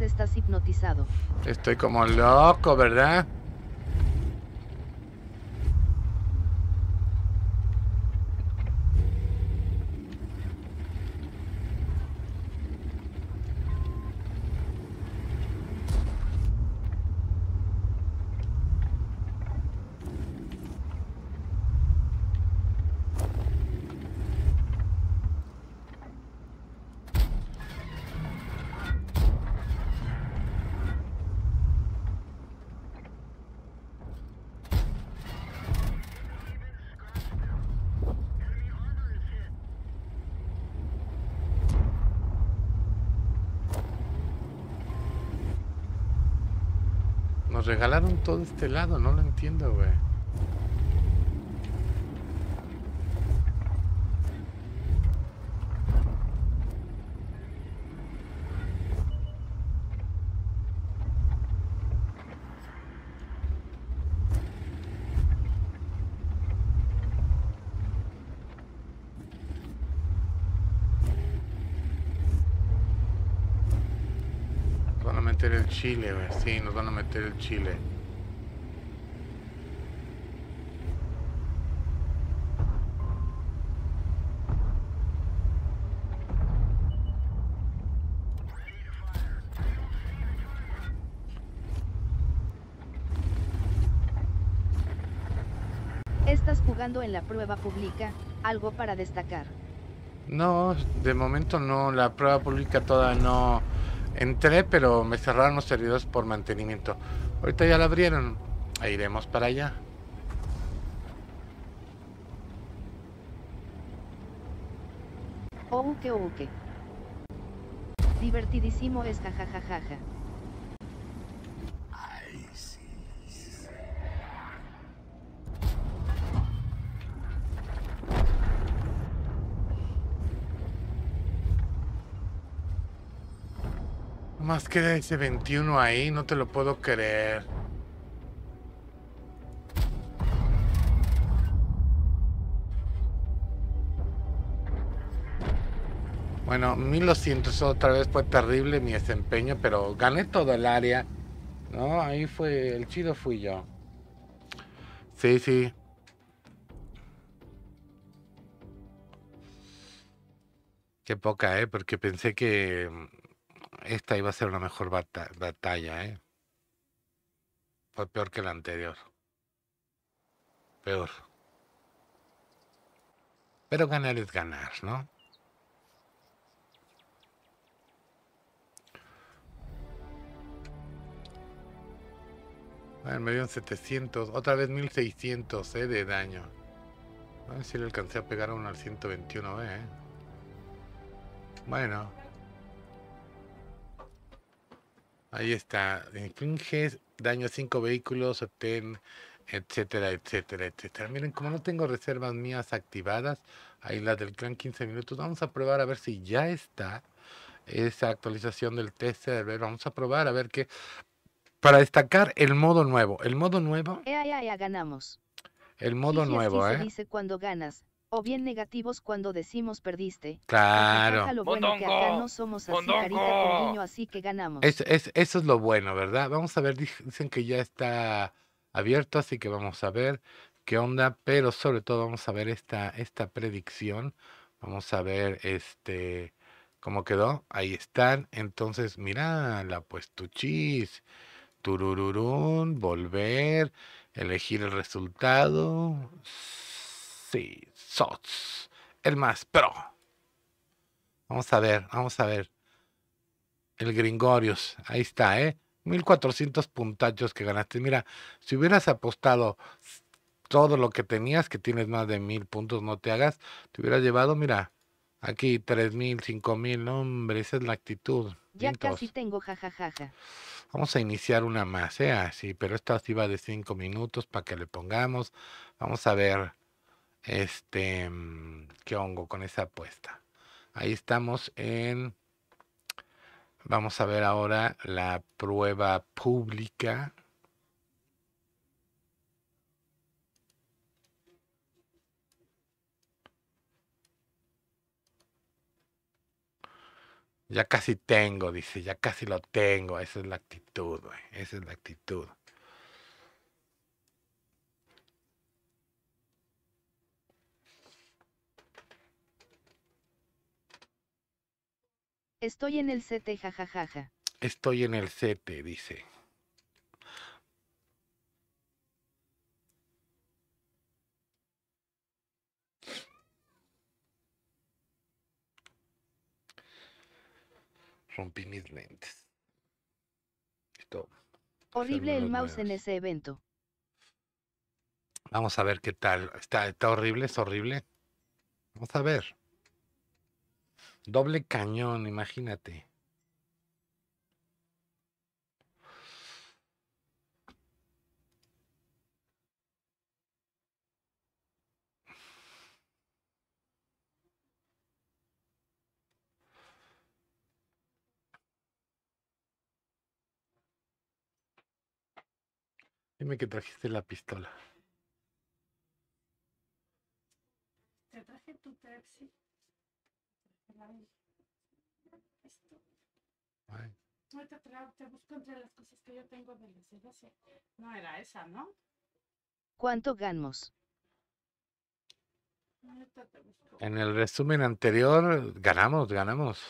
estás hipnotizado. Estoy como loco, ¿verdad? regalaron todo este lado, no lo entiendo, güey. chile, güey. Sí, nos van a meter el chile. Estás jugando en la prueba pública, algo para destacar. No, de momento no, la prueba pública toda no Entré, pero me cerraron los servidores por mantenimiento. Ahorita ya la abrieron. E iremos para allá. Ok, ok. Divertidísimo es jajajajaja. más queda ese 21 ahí, no te lo puedo creer. Bueno, 1200 otra vez fue terrible mi desempeño, pero gané todo el área. No, ahí fue, el chido fui yo. Sí, sí. Qué poca, ¿eh? Porque pensé que esta iba a ser una mejor batalla, ¿eh? Fue peor que la anterior. Peor. Pero ganar es ganar, ¿no? Bueno, me un 700, otra vez 1600 ¿eh? de daño. A ver si le alcancé a pegar a uno al 121, ¿eh? Bueno. Ahí está. Infringes daño a cinco vehículos, obtén, etcétera, etcétera, etcétera. Miren, como no tengo reservas mías activadas, ahí las del clan 15 minutos, vamos a probar a ver si ya está esa actualización del test server. Vamos a probar a ver qué. Para destacar el modo nuevo. El modo nuevo. Ya, ya ganamos. El modo nuevo, ¿eh? dice cuando ganas o bien negativos cuando decimos perdiste. Pues claro. bueno acá no somos así, así que ganamos. Eso es, eso es lo bueno, ¿verdad? Vamos a ver, dicen que ya está abierto, así que vamos a ver qué onda, pero sobre todo vamos a ver esta, esta predicción. Vamos a ver este cómo quedó. Ahí están. Entonces, mira, la pues tu chis. Turururún, volver, elegir el resultado. Sí, Sots, el más pro. Vamos a ver, vamos a ver. El gringorios ahí está, ¿eh? 1400 puntachos que ganaste. Mira, si hubieras apostado todo lo que tenías, que tienes más de mil puntos, no te hagas, te hubieras llevado, mira, aquí 3000, 5000 cinco hombre, esa es la actitud. Ya casi tengo jajajaja. Vamos a iniciar una más, ¿eh? Así, pero esta así va de cinco minutos para que le pongamos. Vamos a ver. Este, mm, ¿qué hongo con esa apuesta? Ahí estamos en... Vamos a ver ahora la prueba pública. Ya casi tengo, dice, ya casi lo tengo. Esa es la actitud, güey. Esa es la actitud. Estoy en el CT, jajajaja. Estoy en el CT, dice. Rompí mis lentes. Horrible el mouse en ese evento. Vamos a ver qué tal. Está, está horrible, es horrible. Vamos a ver. Doble cañón, imagínate. Dime que trajiste la pistola. Te traje tu Pepsi. Ay. Esto. Ay. Ahorita te, te busco entre las cosas que yo tengo de la cerveza. No era esa, ¿no? ¿Cuánto ganamos? En el resumen anterior, ganamos, ganamos.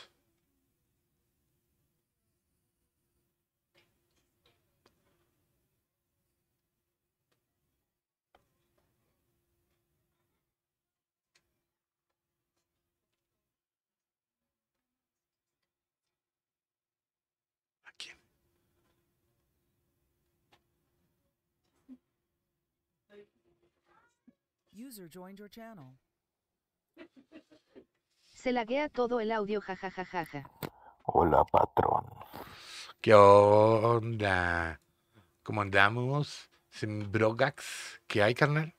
Se laguea todo el audio, jajajajaja. Hola, patrón. ¿Qué onda? ¿Cómo andamos? Sin brogax. ¿Qué hay, carnal?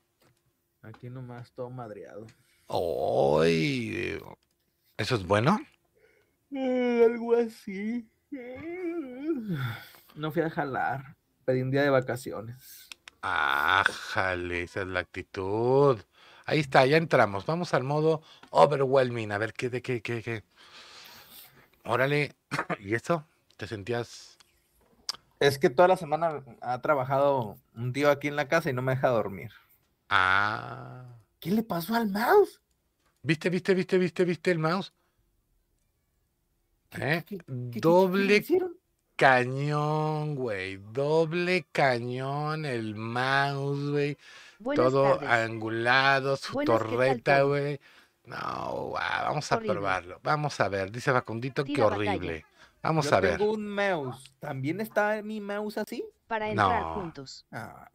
Aquí nomás todo madreado. ¡Ay! ¿Eso es bueno? Eh, algo así. Eh, no fui a jalar. Pedí un día de vacaciones. Bájale, ah, esa es la actitud. Ahí está, ya entramos. Vamos al modo overwhelming. A ver qué, de qué, qué, qué. Órale, ¿y eso? ¿Te sentías? Es que toda la semana ha trabajado un tío aquí en la casa y no me deja dormir. Ah. ¿Qué le pasó al mouse? ¿Viste, viste, viste, viste, viste el mouse? ¿Eh? Doble cañón, güey. Doble cañón, el mouse, güey. Todo angulado, su torreta, güey. No, vamos a probarlo. Vamos a ver, dice vacundito qué horrible. Vamos a ver. un mouse. ¿También está mi mouse así? Para entrar juntos. Ah.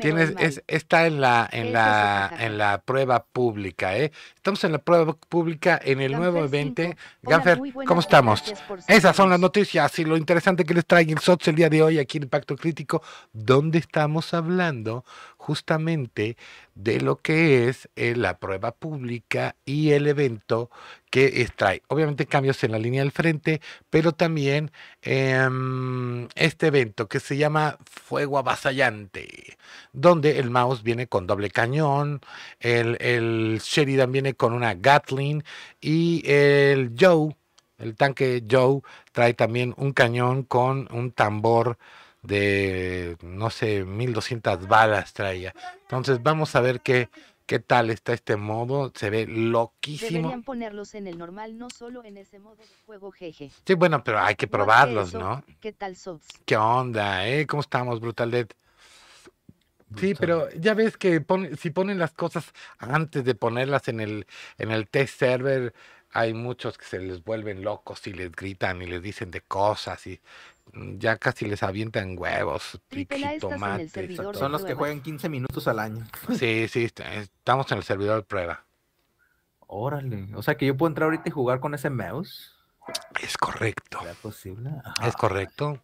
Tienes, está en la, en la, en la prueba pública, ¿eh? Estamos en la prueba pública en el nuevo evento. Ganfer, ¿cómo estamos? Esas son las noticias y lo interesante que les trae el SOTS el día de hoy aquí en Impacto Crítico, donde estamos hablando justamente de lo que es eh, la prueba pública y el evento que trae, obviamente, cambios en la línea del frente, pero también em, este evento que se llama Fuego Avasallante, donde el mouse viene con doble cañón, el, el Sheridan viene con una Gatling y el Joe, el tanque Joe, trae también un cañón con un tambor de, no sé, 1200 balas traía. Entonces vamos a ver qué ¿Qué tal está este modo? Se ve loquísimo. Deberían ponerlos en el normal, no solo en ese modo de juego, jeje. Sí, bueno, pero hay que probarlos, ¿no? ¿Qué tal sos? ¿Qué onda, eh? ¿Cómo estamos, Brutal Dead? Sí, pero ya ves que si ponen las cosas antes de ponerlas en el, en el test server, hay muchos que se les vuelven locos y les gritan y les dicen de cosas y ya casi les avientan huevos Son los que juegan 15 minutos al año. Sí, sí, estamos en el servidor de prueba. Órale, o sea que yo puedo entrar ahorita y jugar con ese mouse. Es correcto. ¿Es posible? Es correcto.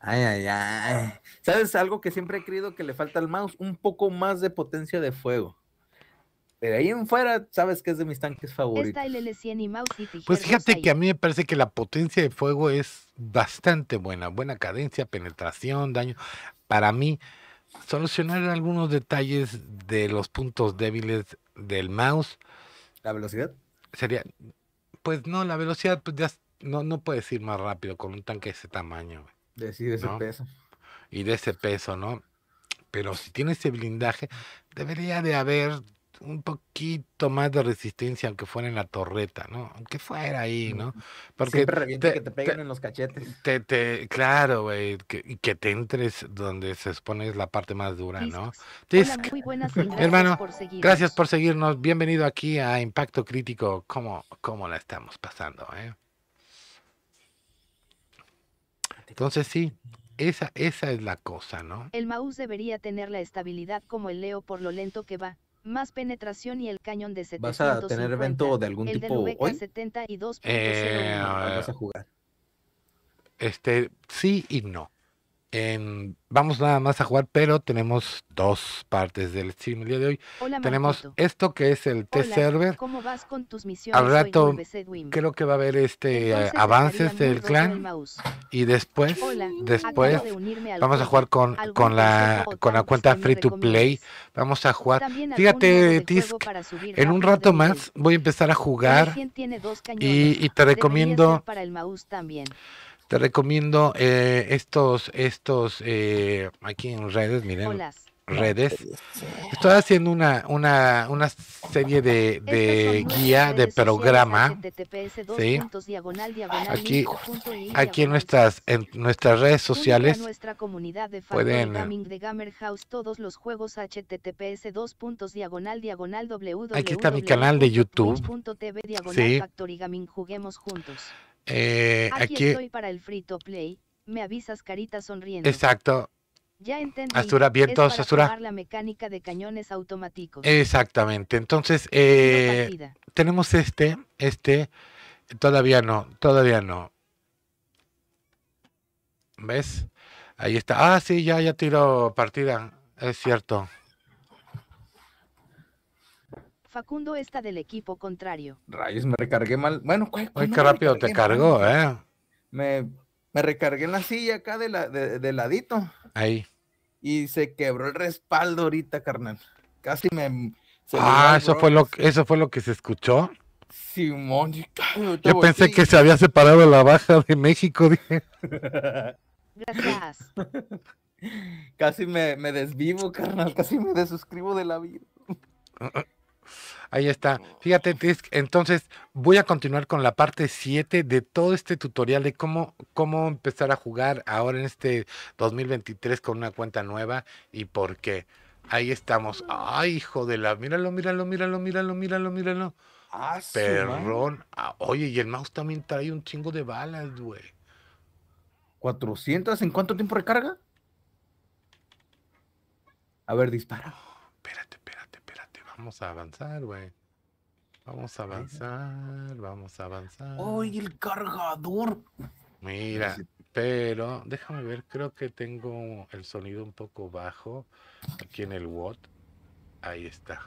Ay, ay, ay. ¿Sabes algo que siempre he creído que le falta al mouse? Un poco más de potencia de fuego. Pero ahí en fuera, sabes que es de mis tanques favoritos. Pues fíjate que a mí me parece que la potencia de fuego es bastante buena. Buena cadencia, penetración, daño. Para mí, solucionar algunos detalles de los puntos débiles del mouse. ¿La velocidad? Sería. Pues no, la velocidad, pues ya no, no puedes ir más rápido con un tanque de ese tamaño. De, ese peso. Y de ese peso, ¿no? Pero si tiene ese blindaje, debería de haber un poquito más de resistencia, aunque fuera en la torreta, ¿no? Aunque fuera ahí, ¿no? Porque Siempre revienta que te peguen en los cachetes. Te, claro, güey, que, que te entres donde se expone es la parte más dura, ¿no? Hermano, gracias por seguirnos. Bienvenido aquí a Impacto Crítico. ¿Cómo, cómo la estamos pasando, eh? Entonces sí, esa, esa es la cosa, ¿no? El mouse debería tener la estabilidad como el Leo por lo lento que va, más penetración y el cañón de 750. ¿Vas a tener evento de algún el tipo del hoy? 72 eh, ¿Vas a jugar? Este, sí y no vamos nada más a jugar, pero tenemos dos partes del stream el día de hoy. tenemos esto que es el test server. Al rato creo que va a haber este avances del clan y después después vamos a jugar con con la con pues, la cuenta free to play. Vamos a jugar. Fíjate, Tisk, en un rato más voy a empezar a jugar y, y te recomiendo para el mouse también. Te recomiendo eh, estos, estos, eh, aquí en redes, miren. Redes. Estoy haciendo una, una, una serie de, de guía de programa. ¿sí? Aquí, aquí en nuestras, en nuestras redes sociales pueden Aquí está mi canal de YouTube. Sí. Eh, aquí, estoy para el free to play. Me avisas, carita sonriendo. Exacto. Ya entendí. es para la mecánica de cañones automáticos. Exactamente. Entonces, eh, tenemos este, este. Todavía no, todavía no. ¿Ves? Ahí está. Ah, sí, ya, ya tiro partida. Es cierto. Facundo está del equipo contrario. Rayos, me recargué mal. Bueno, ¿cuál, Ay, qué rápido te cargó, eh. Me, me, recargué en la silla acá de, la, de, ladito. Ahí. Y se quebró el respaldo ahorita, carnal. Casi me. Ah, eso fue, lo, eso fue lo que se escuchó. Simón, yo, yo pensé que se había separado la baja de México, dije. Gracias. Casi me, me desvivo, carnal, casi me desuscribo de la vida. Ahí está. Fíjate, entonces voy a continuar con la parte 7 de todo este tutorial de cómo, cómo empezar a jugar ahora en este 2023 con una cuenta nueva y por qué. Ahí estamos. Ay, hijo de la. Míralo, míralo, míralo, míralo, míralo, míralo. Ah, Perrón. Ah, oye, y el mouse también trae un chingo de balas, güey. ¿400? ¿En cuánto tiempo recarga? A ver, dispara. Espérate, espérate. Vamos a avanzar, güey. Vamos a avanzar, vamos a avanzar. ¡Ay, el cargador! Mira, pero déjame ver, creo que tengo el sonido un poco bajo aquí en el WOT. Ahí está.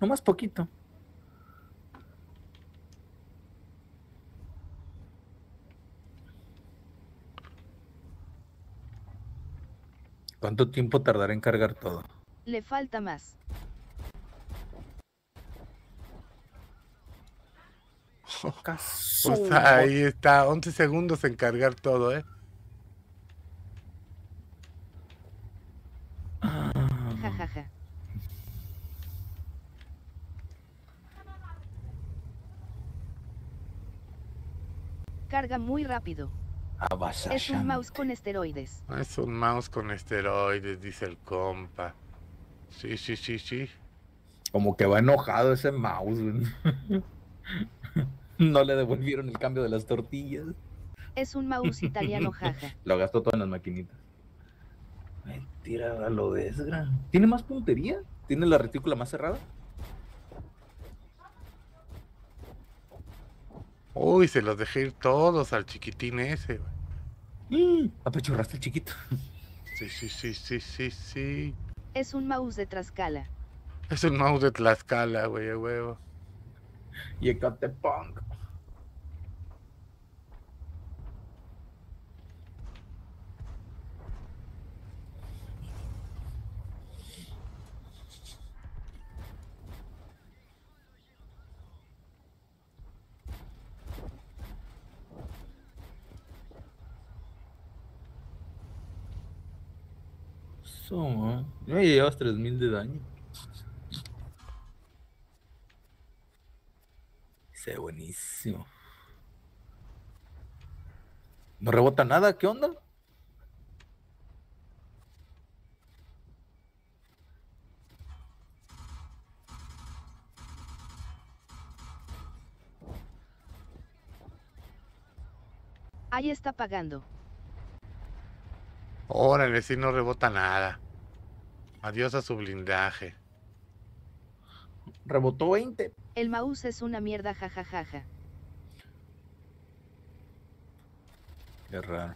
No más poquito. ¿Cuánto tiempo tardará en cargar todo? Le falta más. Pues ahí está, 11 segundos en cargar todo, ¿eh? Carga muy rápido. Es un mouse con esteroides. Ah, es un mouse con esteroides, dice el compa. Sí, sí, sí, sí. Como que va enojado ese mouse. no le devolvieron el cambio de las tortillas. Es un mouse italiano, jaja. Lo gastó todo en las maquinitas. Mentira, lo desgra. ¿Tiene más puntería? ¿Tiene la retícula más cerrada? Uy, se los dejé ir todos al chiquitín ese. ¡Mmm! apechurraste el chiquito. Sí, sí, sí, sí, sí, sí. Es un mouse de Tlaxcala. Es un mouse de Tlaxcala, güey, huevo. Y acá te No me llevas 3000 de daño. Se buenísimo. No rebota nada, ¿qué onda? Ahí está pagando. Órale, si no rebota nada. Adiós a su blindaje. Rebotó 20. El mouse es una mierda, jajajaja. Qué raro.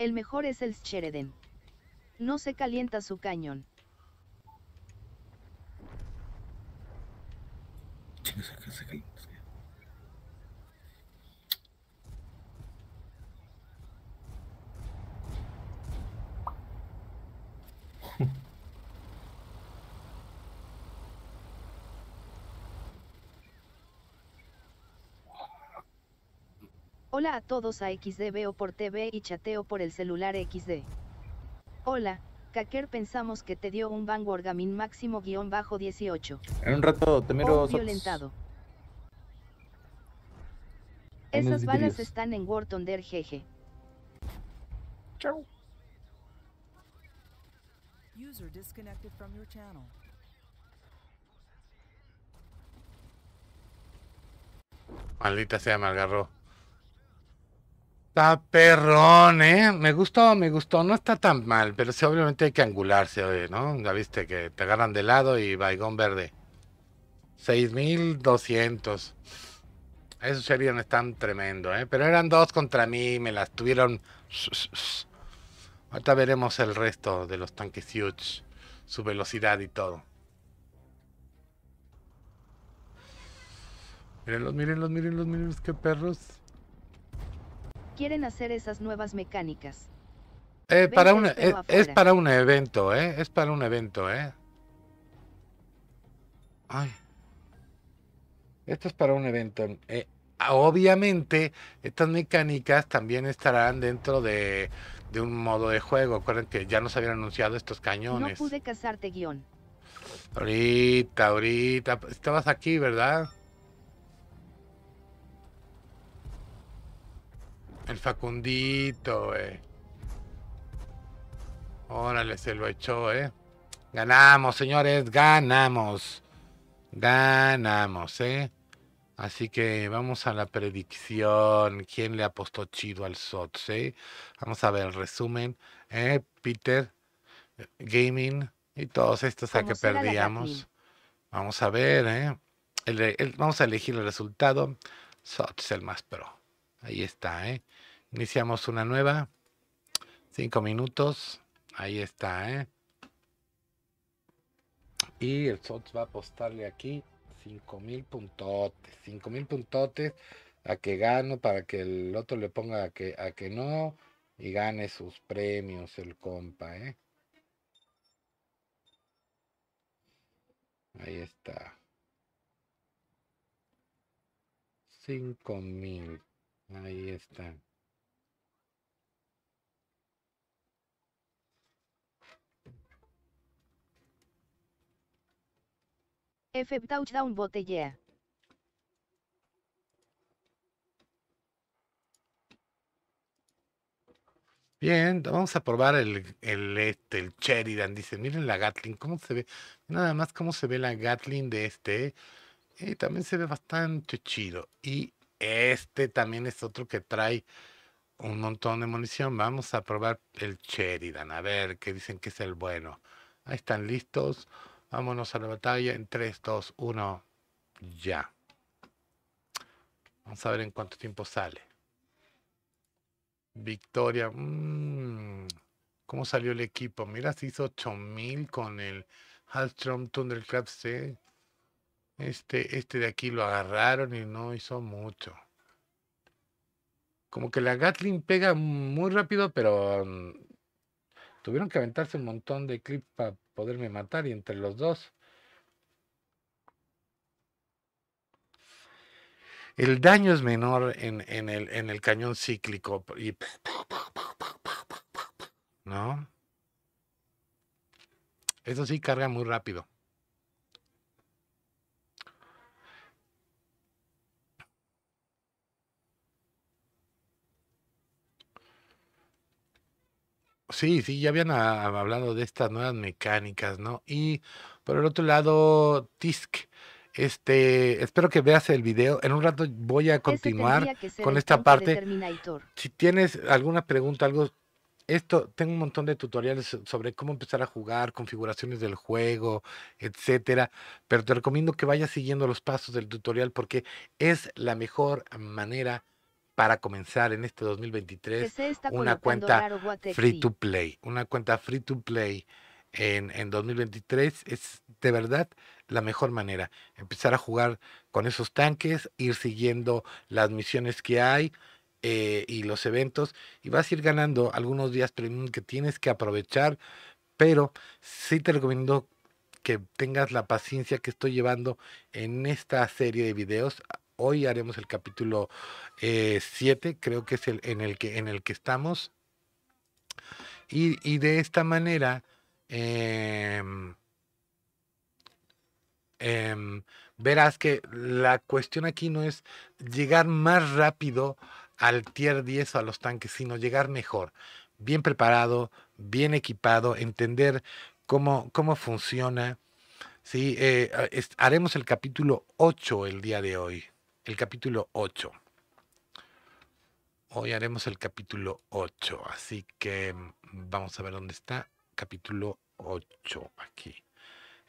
El mejor es el Shereden. No se calienta su cañón. Hola a todos a XD veo por TV y chateo por el celular XD. Hola, Kaker pensamos que te dio un Van Gamin máximo guión bajo 18. En un rato te miro... violentado. Esas balas están en War Thunder jeje. Chao. User disconnected from your channel. Maldita sea, me agarró perrón, ¿eh? Me gustó, me gustó. No está tan mal, pero sí, obviamente hay que angularse, ¿no? Ya viste que te agarran de lado y vaigón verde. 6200. Esos sería no están tremendo, ¿eh? Pero eran dos contra mí, me las tuvieron. Ahorita veremos el resto de los tanques huge, su velocidad y todo. Mírenlos, mírenlos, mírenlos, mírenlos, qué perros quieren hacer esas nuevas mecánicas. Eh, para una eh, es, para un evento, ¿eh? Es para un evento, ¿eh? Ay. Esto es para un evento. Eh, obviamente, estas mecánicas también estarán dentro de, de un modo de juego. Acuerden que ya nos habían anunciado estos cañones. No pude casarte, guión. Ahorita, ahorita. Estabas aquí, ¿verdad? El Facundito, eh. Órale, se lo echó, eh. Ganamos, señores, ganamos. Ganamos, eh. Así que vamos a la predicción. ¿Quién le apostó chido al SOTS, eh? Vamos a ver el resumen. Eh, Peter, Gaming y todos estos a que perdíamos. vamos a ver, eh. vamos a elegir el resultado. es el más pro. Ahí está, eh. Iniciamos una nueva. Cinco minutos. Ahí está, ¿eh? Y el SOTS va a apostarle aquí Cinco mil puntotes. Cinco mil puntotes a que gano para que el otro le ponga a que, a que no y gane sus premios el compa, ¿eh? Ahí está. Cinco mil. Ahí está. F touchdown botella. Bien, vamos a probar el, este, el Sheridan. Dice, miren la Gatling cómo se ve. Nada más cómo se ve la Gatling de este. Y también se ve bastante chido. Y este también es otro que trae un montón de munición. Vamos a probar el Sheridan. A ver qué dicen que es el bueno. Ahí están listos. Vámonos a la batalla en 3, 2, 1, ya. Vamos a ver en cuánto tiempo sale. Victoria. Mm, ¿Cómo salió el equipo? Mira, se hizo 8000 con el Hallstrom Thunderclap C. ¿eh? Este, este de aquí lo agarraron y no hizo mucho. Como que la Gatling pega muy rápido, pero mm, tuvieron que aventarse un montón de clips para poderme matar y entre los dos. El daño es menor en, el, en el cañón cíclico y... ¿No? Eso sí carga muy rápido. Sí, sí, ya habían hablado de estas nuevas mecánicas, ¿no? Y por el otro lado, Tisk, este, espero que veas el video. En un rato voy a continuar con esta parte. Si tienes alguna pregunta, algo, esto, tengo un montón de tutoriales sobre cómo empezar a jugar, configuraciones del juego, etcétera, pero te recomiendo que vayas siguiendo los pasos del tutorial porque es la mejor manera para comenzar en este 2023 una cuenta free to play. Una cuenta free to play en, 2023 es de verdad la mejor manera. Empezar a jugar con esos tanques, ir siguiendo las misiones que hay. Eh, y los eventos y vas a ir ganando algunos días premium que tienes que aprovechar pero sí te recomiendo que tengas la paciencia que estoy llevando en esta serie de videos Hoy haremos el capítulo 7, eh, creo que es el en el que, en el que estamos. Y, de esta manera em, em, verás que la cuestión aquí no es llegar más rápido al tier 10 o a los tanques, sino llegar mejor, bien preparado, bien equipado, entender cómo, cómo funciona. ¿sí? Eh, haremos el capítulo 8 el día de hoy el capítulo 8. Hoy haremos el capítulo 8, así que vamos a ver dónde está. Capítulo 8, aquí.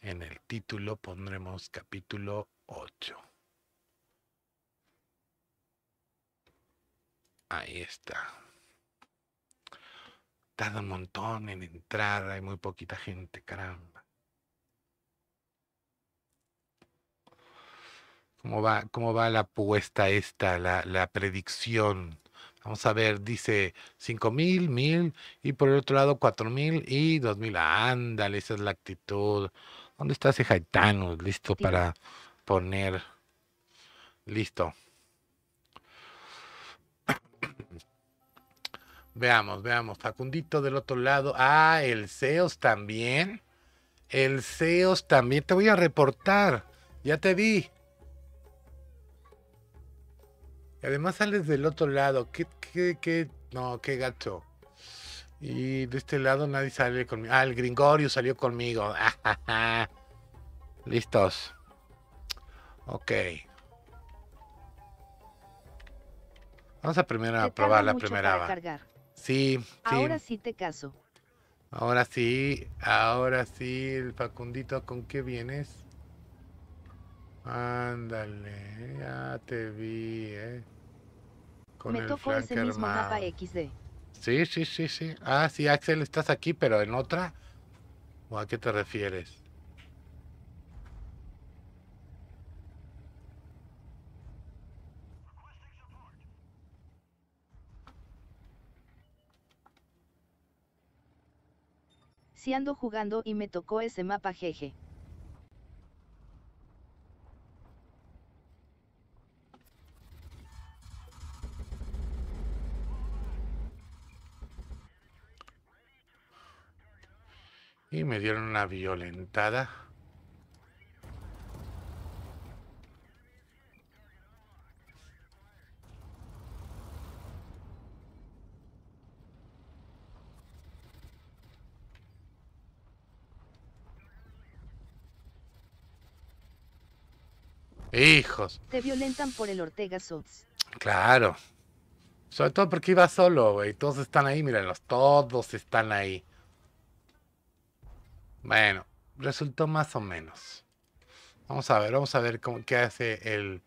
En el título pondremos capítulo 8. Ahí está. Tarda un montón en entrar, hay muy poquita gente, caramba. ¿Cómo va, cómo va la apuesta esta, la, predicción? Vamos a ver, dice 5000, 1000 y por el otro lado 4000 y 2000. Ándale, esa es la actitud. ¿Dónde está ese Listo para poner. Listo. Veamos, veamos. Facundito del otro lado. Ah, el CEOS también. El CEOS también. Te voy a reportar. Ya te vi. Y además sales del otro lado. ¿Qué, qué, qué? No, qué gacho. Y de este lado nadie sale conmigo. Ah, el Gringorio salió conmigo. Listos. Ok. Vamos a primero a probar la primera. Sí, sí. Ahora sí te caso. Ahora sí, ahora sí, el Facundito, ¿con qué vienes? Ándale, ya te vi, ¿eh? Con Me tocó ese mismo mapa XD. Sí, sí, sí, sí. Ah, sí, Axel, estás aquí, pero en otra. ¿O a qué te refieres? Si ando jugando y me tocó ese mapa jeje. Y me dieron una violentada. Hijos. Te violentan por el Ortega Sots. Claro. Sobre todo porque iba solo, güey. Todos están ahí, mírenlos Todos están ahí. Bueno, resultó más o menos. Vamos a ver, vamos a ver cómo, qué hace el...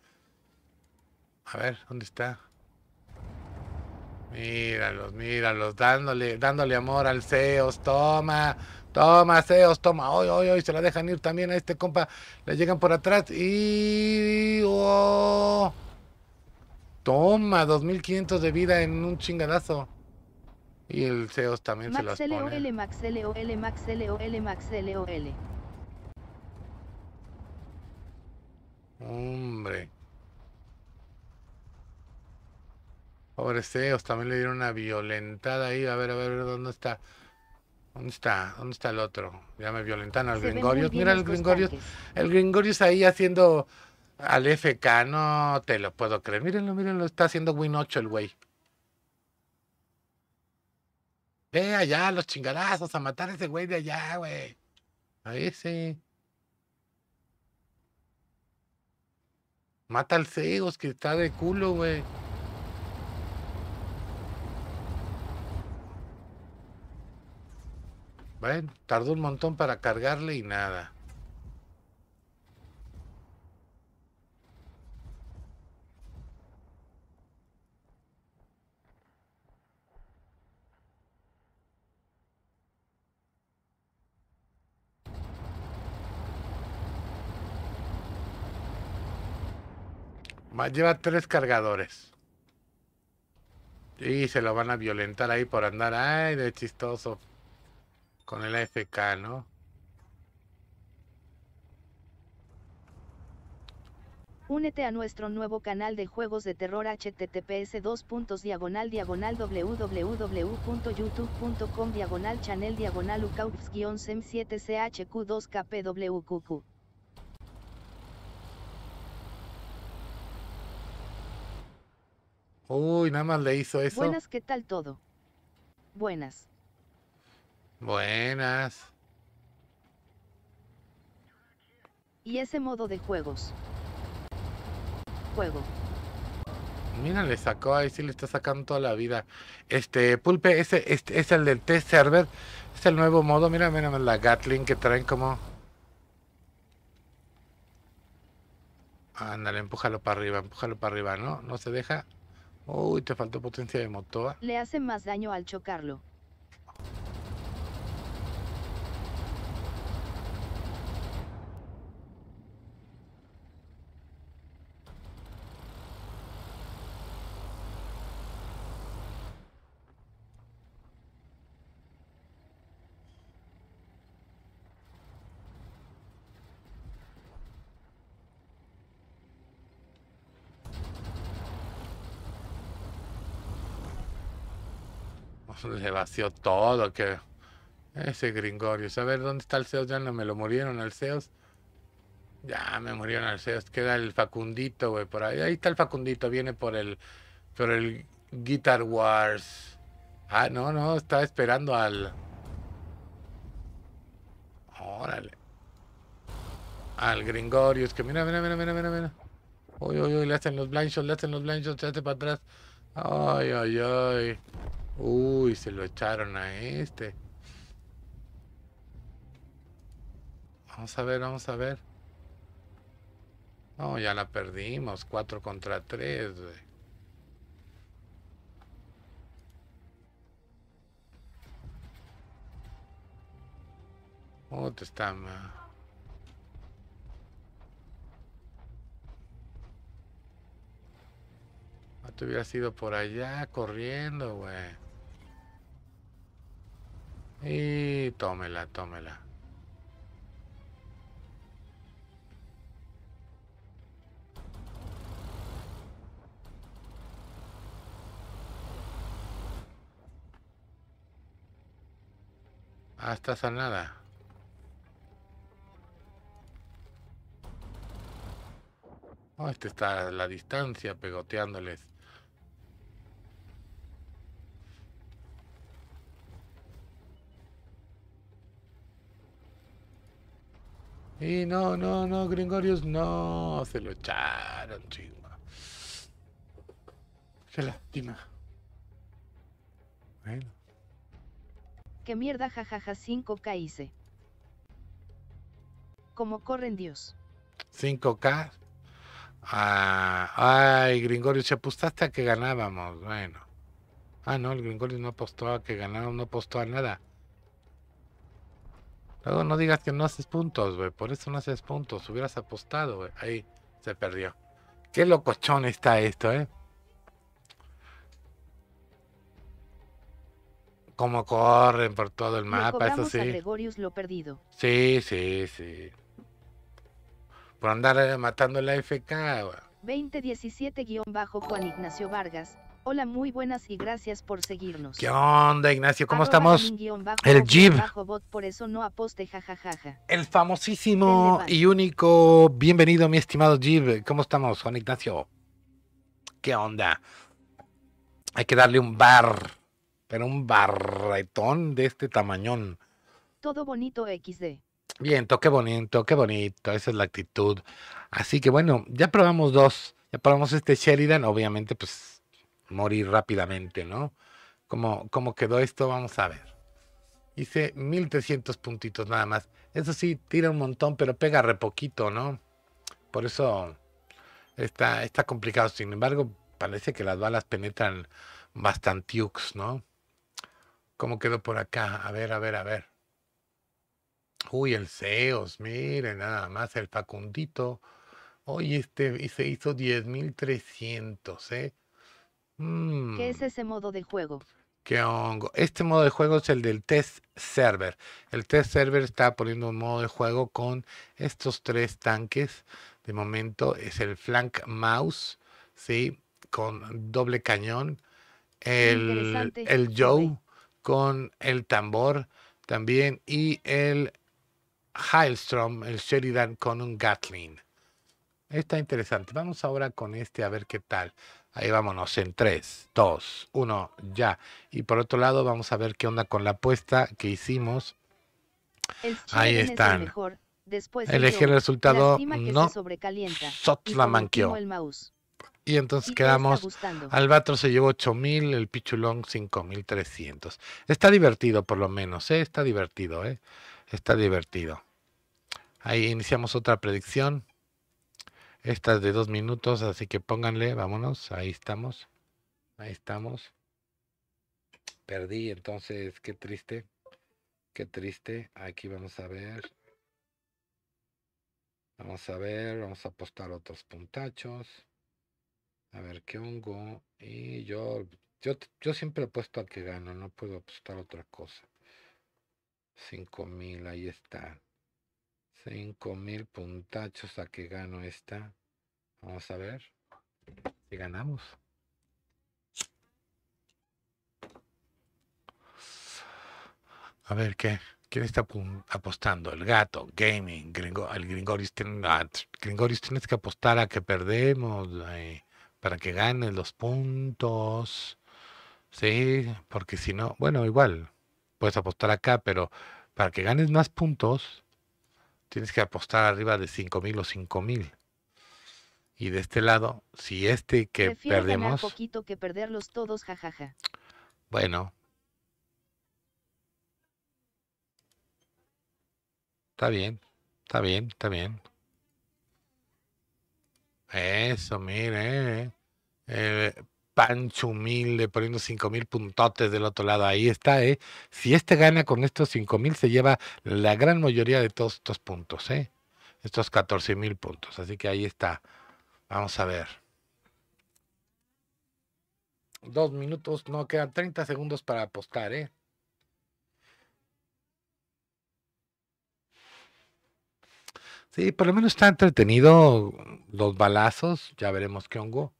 A ver, ¿dónde está? Míralos, míralos, dándole, dándole amor al Zeus, toma, toma Zeus, toma, hoy, hoy, se la dejan ir también a este compa, le llegan por atrás y... Oh, toma, 2500 de vida en un chingadazo. Y el CEOs también se las pone. LOL, Max LOL, Max LOL, Max LOL. Hombre. Pobre CEOs, también le dieron una violentada ahí. A ver, a ver, a ver, ¿dónde está? ¿Dónde está? ¿Dónde está el otro? Ya me violentan al Gringorius. Mira el Gringorius. El Gringorius ahí haciendo al FK. No te lo puedo creer. Mírenlo, mírenlo. Está haciendo Win 8 el güey. Ve allá, los chingarazos, a matar a ese güey de allá, güey. Ahí sí. Mata al es que está de culo, güey. Bueno, tardó un montón para cargarle y nada. Más lleva tres cargadores. Y se lo van a violentar ahí por andar. Ay, de chistoso. Con el AFK, ¿no? Únete a nuestro nuevo canal de juegos de terror https dos puntos diagonal diagonal www.youtube.com diagonal channel diagonal sem 7 chq 2 kpwqq Uy, nada más le hizo eso. Buenas, ¿qué tal todo? Buenas. Buenas. Y ese modo de juegos. Juego. Mira, le sacó ahí, sí le está sacando toda la vida. Este, Pulpe, ese, este, es el del test server. Es el nuevo modo. Mira, mira la Gatling que traen como. Ándale, empújalo para arriba, empújalo para arriba, ¿no? No se deja. Uy, te faltó potencia de motor. Le hace más daño al chocarlo. se vació todo, que ese Gringorius, a ver dónde está el Zeus, ya no me lo murieron al Zeus. Ya me murieron al Seos. queda el Facundito, güey, por ahí. Ahí está el Facundito, viene por el por el Guitar Wars. Ah, no, no, está esperando al Órale. Al Gringorius, que mira, mira, mira, mira, mira, mira. Uy, uy, uy, le hacen los blind le hacen los blind shots, se hace para atrás. Ay, ay, ay. Uy, se lo echaron a este. Vamos a ver, vamos a ver. No, ya la perdimos. Cuatro contra tres, wey Oh, te está mal. No ah, te hubieras sido por allá corriendo, güey. Y eh, tómela, tómela. Hasta ah, sanada. Oh, este está a la distancia pegoteándoles. Y no, no, no, Gringorius, no. Se lo echaron, chingo. Qué lástima. Bueno. Qué mierda, jajaja, 5K hice. Como corren Dios. 5K. Ah, ay, Gringorius, se apostaste a que ganábamos. Bueno. Ah, no, el Gringorius no apostó a que ganábamos, no apostó a nada. Luego no digas que no haces puntos, güey. Por eso no haces puntos. Hubieras apostado, güey. Ahí se perdió. Qué locochón está esto, eh. Cómo corren por todo el mapa, eso sí. Gregorius lo perdido. Sí, sí, sí. Por andar eh, matando la FK, güey. 2017-Juan Ignacio Vargas, Hola, muy buenas y gracias por seguirnos. ¿Qué onda, Ignacio? ¿Cómo estamos? El Jeep. Por eso no aposte, jajajaja. El famosísimo y único bienvenido, mi estimado Jeep. ¿Cómo estamos, Juan Ignacio? ¿Qué onda? Hay que darle un bar, pero un barretón de este tamañón. Todo bonito XD. Bien, toque bonito, qué bonito, esa es la actitud. Así que bueno, ya probamos dos, ya probamos este Sheridan, obviamente pues morir rápidamente, ¿no? ¿Cómo, cómo quedó esto? Vamos a ver. Hice 1300 puntitos nada más. Eso sí, tira un montón, pero pega re poquito, ¿no? Por eso está, está complicado. Sin embargo, parece que las balas penetran bastante, ¿no? ¿Cómo quedó por acá? A ver, a ver, a ver. Uy, el Zeus, miren, nada más el Facundito. Hoy este se hizo 10.300, ¿eh? ¿Qué es mm. ese modo de juego? Qué Este modo de juego es el del test server. El test server está poniendo un modo de juego con estos tres tanques. De momento es el flank mouse, ¿sí? Con doble cañón. El, el Joe con el tambor también. Y el Heilstrom, el Sheridan con un Gatling. Está interesante. Vamos ahora con este a ver qué tal. Ahí vámonos en 3, 2, 1, ya. Y por otro lado, vamos a ver qué onda con la apuesta que hicimos. Ahí están. Después Elegí el resultado. No. Sot la manqueó. mouse. Y entonces quedamos. Albatro se llevó 8000, el Pichulón 5300. Está divertido, por lo menos. ¿eh? Está divertido, ¿eh? Está divertido. Ahí iniciamos otra predicción. Estas de dos minutos, así que pónganle, vámonos, ahí estamos. Ahí estamos. Perdí, entonces, qué triste. Qué triste. Aquí vamos a ver. Vamos a ver, vamos a apostar otros puntachos. A ver qué hongo. Y yo, yo, yo siempre apuesto a que gano, no puedo apostar otra cosa. 5000, ahí está. 5000 puntachos a que gano esta. Vamos a ver si ganamos. A ver, ¿qué? ¿Quién está apostando? El gato, gaming, gringo, el Gringoris. gringoris, tienes que apostar a que perdemos para que ganes los puntos. Sí, porque si no, bueno, igual, puedes apostar acá, pero para que ganes más puntos, tienes que apostar arriba de 5.000 o 5.000. Y de este lado, si este que Prefiero perdemos... poquito que perderlos todos, jajaja. Bueno. Está bien, está bien, está bien. Eso, mire. Eh, eh, eh Pancho humilde poniendo mil puntotes del otro lado. Ahí está, ¿eh? Si este gana con estos 5.000, se lleva la gran mayoría de todos estos puntos, ¿eh? Estos 14.000 puntos. Así que ahí está. Vamos a ver. Dos minutos, no, quedan 30 segundos para apostar, ¿eh? Sí, por lo menos está entretenido los balazos. Ya veremos qué hongo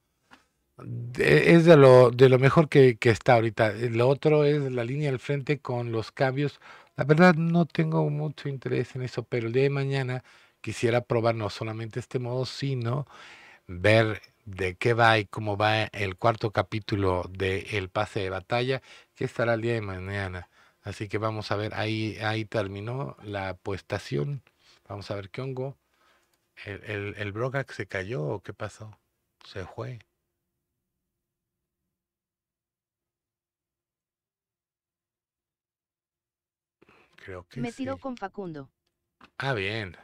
es de lo, de lo mejor que, está ahorita. Lo otro es la línea al frente con los cambios. La verdad no tengo mucho interés en eso, pero el día de mañana quisiera probar no solamente este modo, sino ver de qué va y cómo va el cuarto capítulo de El pase de batalla, que estará el día de mañana. Así que vamos a ver, ahí, ahí terminó la apuestación. Vamos a ver qué hongo. ¿El, el, el se cayó o qué pasó? Se fue. Creo que Me tiró con Facundo. Ah, bien.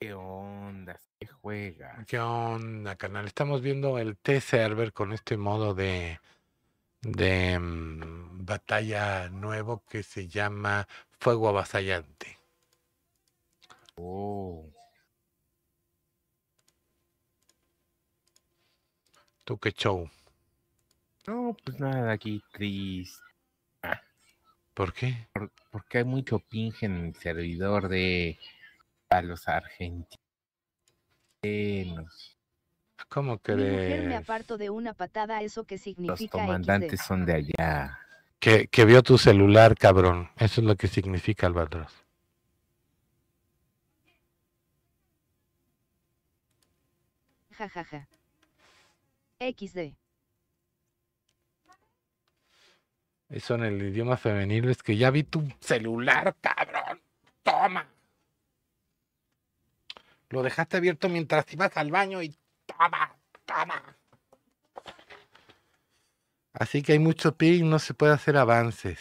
¿Qué onda? ¿Qué juega? ¿Qué onda, canal? Estamos viendo el T-Server con este modo de, de mm, batalla nuevo que se llama Fuego Avasallante. Oh. ¿Tú qué show? No, pues nada, aquí triste ¿Por qué? porque hay mucho ping en el servidor de a los argentinos. ¿Cómo crees? Mi mujer me aparto de una patada, eso qué significa. Los comandantes son de allá. Que, vio tu celular, cabrón. Eso es lo que significa albatros. Ja, ja, ja. XD. Eso en el idioma femenino es que ya vi tu celular, cabrón. Toma. Lo dejaste abierto mientras ibas al baño y toma, toma. Así que hay mucho ping, no se puede hacer avances.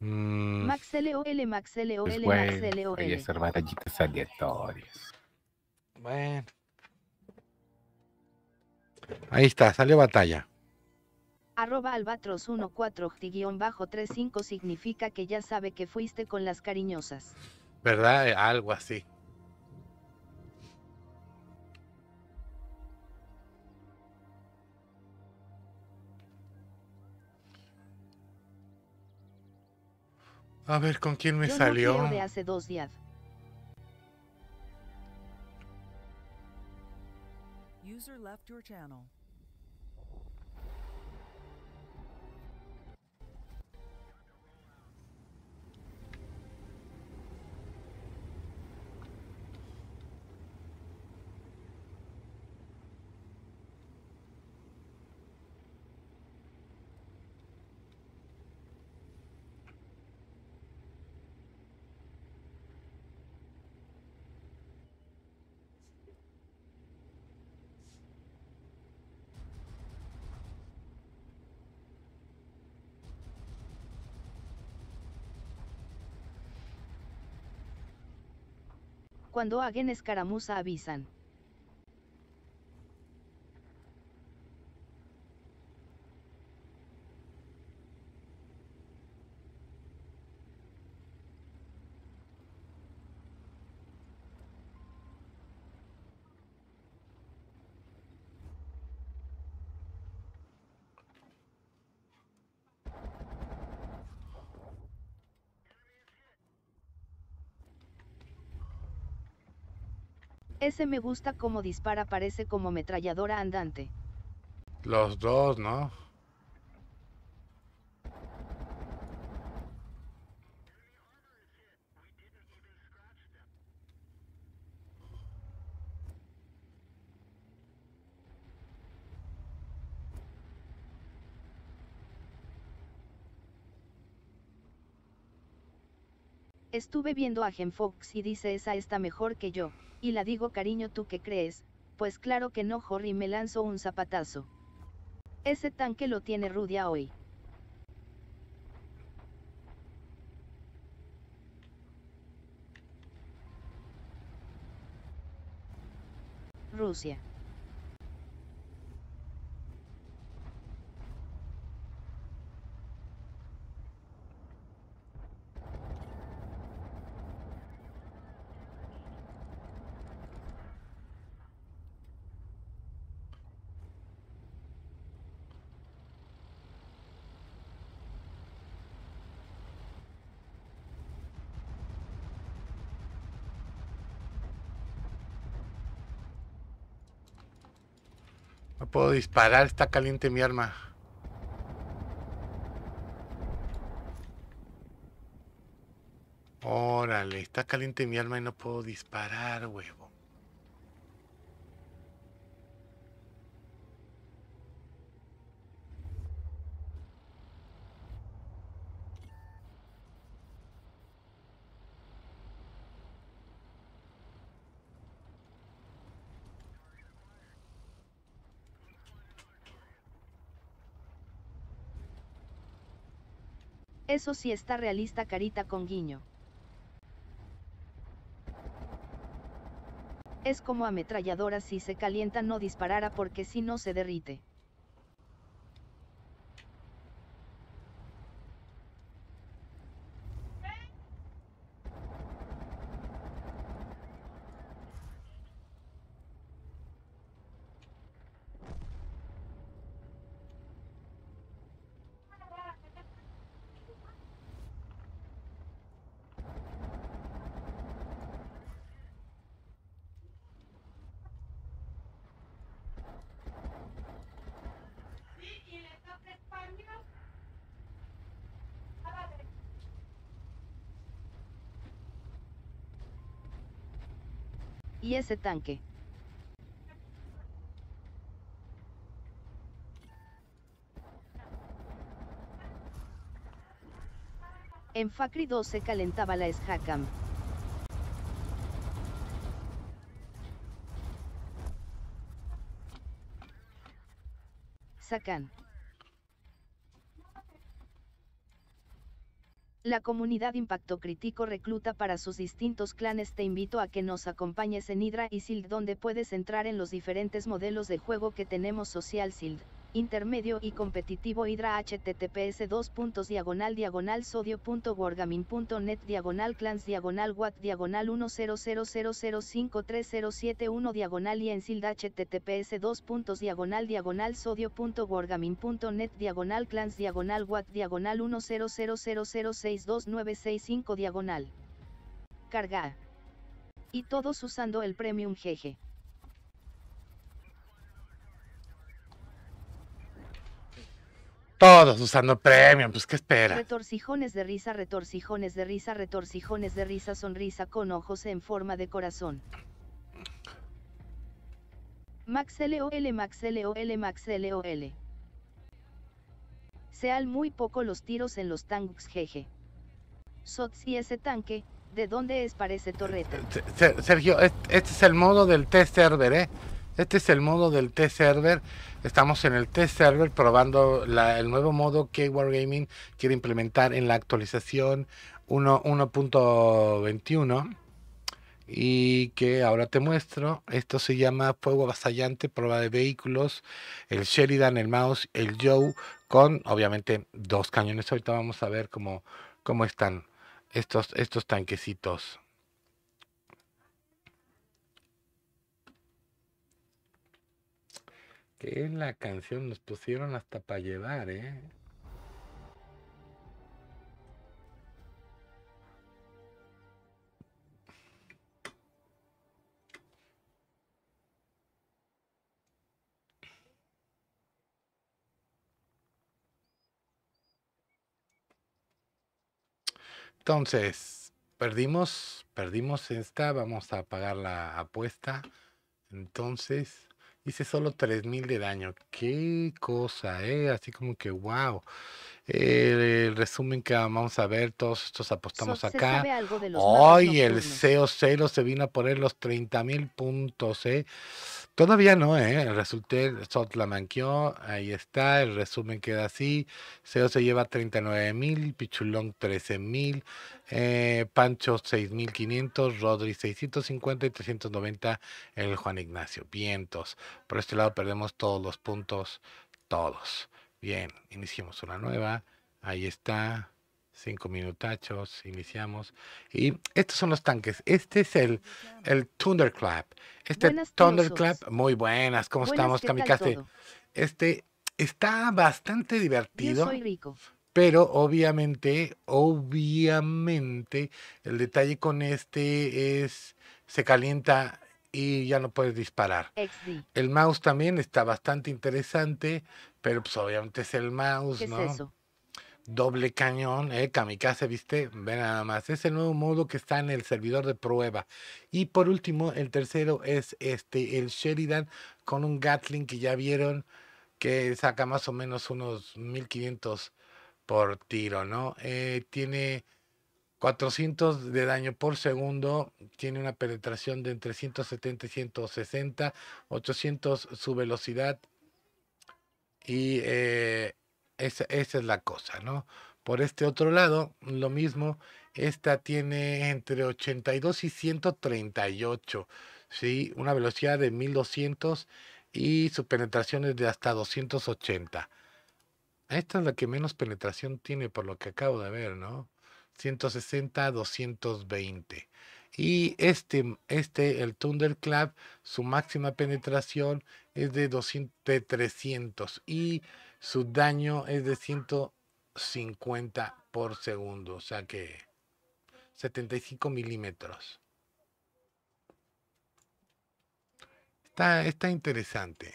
Mm. Max LOL, Max LOL, Max LOL. Bueno. Ahí está, salió batalla. Arroba albatros 14-35 significa que ya sabe que fuiste con las cariñosas. ¿Verdad? Eh, algo así. A ver, ¿con quién me salió? hace dos días. User left your channel. Cuando hagan escaramuza avisan. Ese me gusta como dispara, parece como metralladora andante. Los dos, ¿no? Estuve viendo a Gen Fox y dice esa está mejor que yo, y la digo cariño tú que crees, pues claro que no Jorry me lanzó un zapatazo. Ese tanque lo tiene Rudia hoy. Rusia. puedo disparar, está caliente mi arma. Órale, está caliente mi arma y no puedo disparar, huevo. eso sí está realista carita con guiño. Es como ametralladora si se calienta no disparará porque si no se derrite. Y ese tanque. En Facri 2 se calentaba la Shacam. Sacan. La comunidad Impacto Crítico recluta para sus distintos clanes. Te invito a que nos acompañes en Hydra y Sild donde puedes entrar en los diferentes modelos de juego que tenemos Social Sild intermedio y competitivo hidra https 2 diagonal diagonal sodio.gorgamin.net diagonal clans diagonal watt diagonal 1000053071 diagonal y silda https 2 diagonal diagonal sodio.gorgamin.net diagonal clans diagonal watt diagonal 1000062965 diagonal carga y todos usando el premium jeje Todos usando Premium, pues qué espera. Retorcijones de risa, retorcijones de risa, retorcijones de risa, sonrisa con ojos en forma de corazón. Max LOL, Max LOL, Max LOL. Sean muy poco los tiros en los tanks, jeje. Sots y ese tanque, ¿de dónde es parece torreta? Sergio, este es el modo del test server, ¿eh? Este es el modo del T-Server. Estamos en el T-Server probando el nuevo modo que Wargaming quiere implementar en la actualización 1.21 y que ahora te muestro. Esto se llama Fuego Avasallante, prueba de vehículos, el Sheridan, el Mouse, el Joe, con obviamente dos cañones. Ahorita vamos a ver cómo, cómo están estos, estos tanquecitos. Que en la canción, nos pusieron hasta para llevar, ¿eh? Entonces, perdimos, perdimos esta, vamos a pagar la apuesta. Entonces... Hice solo 3000 de daño. Qué cosa, ¿eh? Así como que, wow. Eh, el resumen que vamos a ver, todos estos apostamos acá. Hoy el CEO Cero se vino a poner los 30.000 puntos. ¿eh? Todavía no, ¿eh? El resultado, Sot la manqueó, ahí está, el resumen queda así. SEO se lleva 39 mil, Pichulón 13.000, eh, Pancho 6.500, Rodri 650 y 390 el Juan Ignacio. Vientos. Por este lado perdemos todos los puntos, todos. Bien, iniciamos una nueva. Ahí está. Cinco minutachos, iniciamos. Y estos son los tanques. Este es el, el Thunderclap. Este Thunderclap, muy buenas. ¿Cómo estamos, Kamikaze? Este está bastante divertido. Pero obviamente, obviamente, el detalle con este es se calienta y ya no puedes disparar. El mouse también está bastante interesante, pero pues obviamente es el mouse, ¿no? Doble cañón, eh, kamikaze, ¿viste? Ve nada más. Es el nuevo modo que está en el servidor de prueba. Y por último, el tercero es este, el Sheridan con un Gatling que ya vieron que saca más o menos unos 1500 por tiro, ¿no? Eh, tiene 400 de daño por segundo, tiene una penetración de entre 170 y 160, 800 su velocidad y eh, esa, esa, es la cosa, ¿no? Por este otro lado, lo mismo, esta tiene entre 82 y 138, ¿sí? Una velocidad de 1200 y su penetración es de hasta 280. Esta es la que menos penetración tiene por lo que acabo de ver, ¿no? 160, 220. Y este, mm, este, el Thunder Club, su máxima penetración es de, 200, 300 y su daño es de 150 por segundo, o sea que 75 milímetros. Está, está interesante.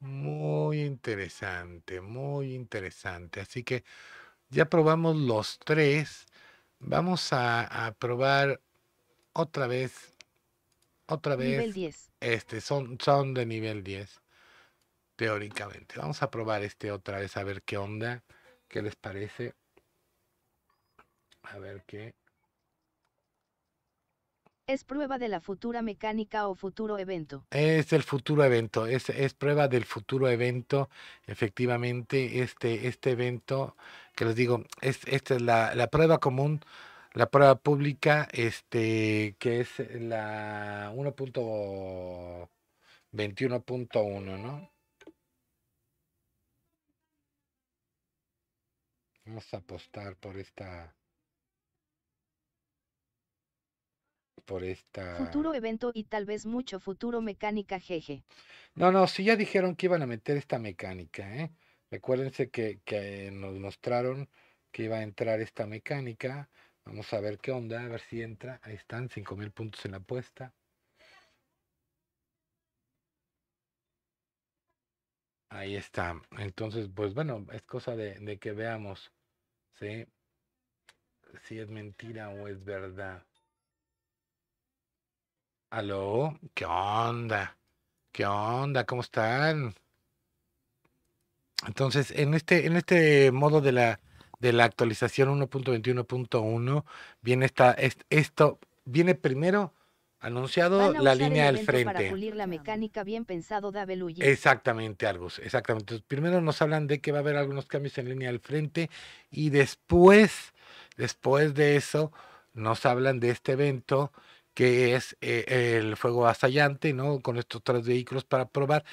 Muy interesante, muy interesante. Así que ya probamos los tres. Vamos a, probar otra vez. Otra vez. Nivel 10. Este, son, son de nivel 10, teóricamente. Vamos a probar este otra vez a ver qué onda, qué les parece. A ver qué. Es prueba de la futura mecánica o futuro evento. Es el futuro evento, es, es prueba del futuro evento. Efectivamente, este, este evento, que les digo, es, esta es la, prueba común la prueba pública, este, que es la 1.21.1, ¿no? Vamos a apostar por esta por esta... Futuro evento y tal vez mucho futuro mecánica jeje. No, no, si ya dijeron que iban a meter esta mecánica, ¿eh? Recuérdense que, nos mostraron que iba a entrar esta mecánica. Vamos a ver qué onda, a ver si entra. Ahí están, 5.000 puntos en la apuesta. Ahí está. Entonces, pues bueno, es cosa de, de que veamos ¿sí? si es mentira o es verdad. Aló, ¿qué onda? ¿Qué onda? ¿Cómo están? Entonces, en este, en este modo de la, de la actualización 1.21.1 viene esta, esto, viene primero anunciado la línea del frente. Para pulir la mecánica bien pensado de Exactamente, Argus, exactamente. primero nos hablan de que va a haber algunos cambios en línea del frente y después, después de eso, nos hablan de este evento que es eh, el fuego asallante, ¿no? Con estos tres vehículos para probar.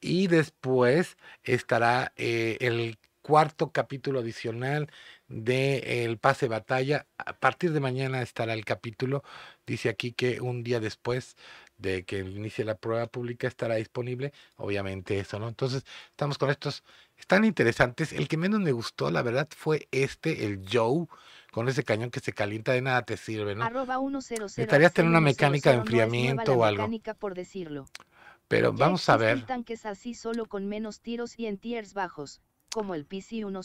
Y después estará eh, el cuarto capítulo adicional de El pase batalla. A partir de mañana estará el capítulo. Dice aquí que un día después de que inicie la prueba pública estará disponible. Obviamente eso, ¿no? Entonces, estamos con estos. Están interesantes. El que menos me gustó, la verdad, fue este, el Joe con ese cañón que se calienta de nada te sirve, ¿no? Arroba Estarías tener una mecánica de enfriamiento o algo. por decirlo. Pero vamos a ver. tanques así solo con menos tiros y en tiers bajos, como el pc 1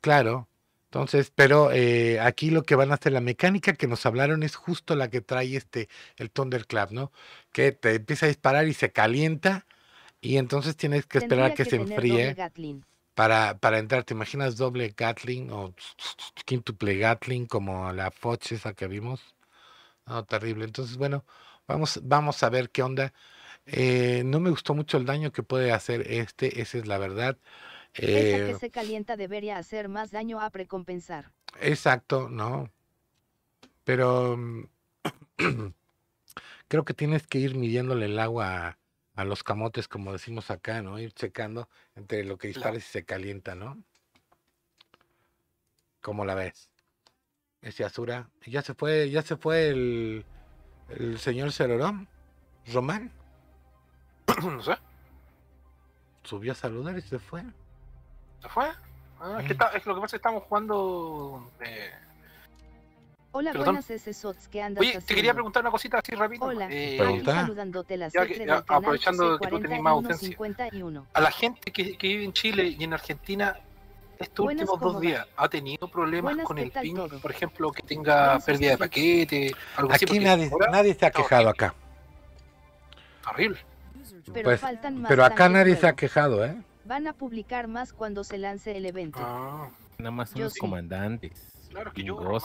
Claro. Entonces, pero eh, aquí lo que van a hacer, la mecánica que nos hablaron es justo la que trae este, el Thunderclap, ¿no? Que te empieza a disparar y se calienta y entonces tienes que esperar a que se enfríe para, para entrar. ¿Te imaginas doble Gatling o quintuple Gatling como la Foch esa que vimos? No, terrible. Entonces, bueno, vamos, vamos a ver qué onda. Eh, no me gustó mucho el daño que puede hacer este, esa es la verdad. Eh, esa que se calienta debería hacer más daño a precompensar. Exacto, no. Pero mm, creo que tienes que ir midiéndole el agua a los camotes, como decimos acá, ¿no? Ir checando entre lo que dispara y se calienta, ¿no? ¿Cómo la ves? Ese Azura. Ya se fue, ya se fue el, el señor Cerorón. Román. no sé. Subió a saludar y se fue. ¿Se fue? Ah, eh. es, lo que pasa estamos jugando. Eh, Hola, Perdón. buenas andas Oye, te quería preguntar una cosita así rápido. Hola, eh, saludándote la ya, aprovechando que tú tenés más ausencia. A la gente que, vive en Chile y en Argentina, estos últimos dos días, ¿ha tenido problemas con el ping, Por ejemplo, que tenga pérdida de paquete, Aquí nadie, nadie se ha quejado acá. Horrible. Pero, pues, pero acá nadie se ha quejado, ¿eh? Van a publicar más cuando se lance el evento. Ah, nada más son los comandantes. Claro que yo, Román,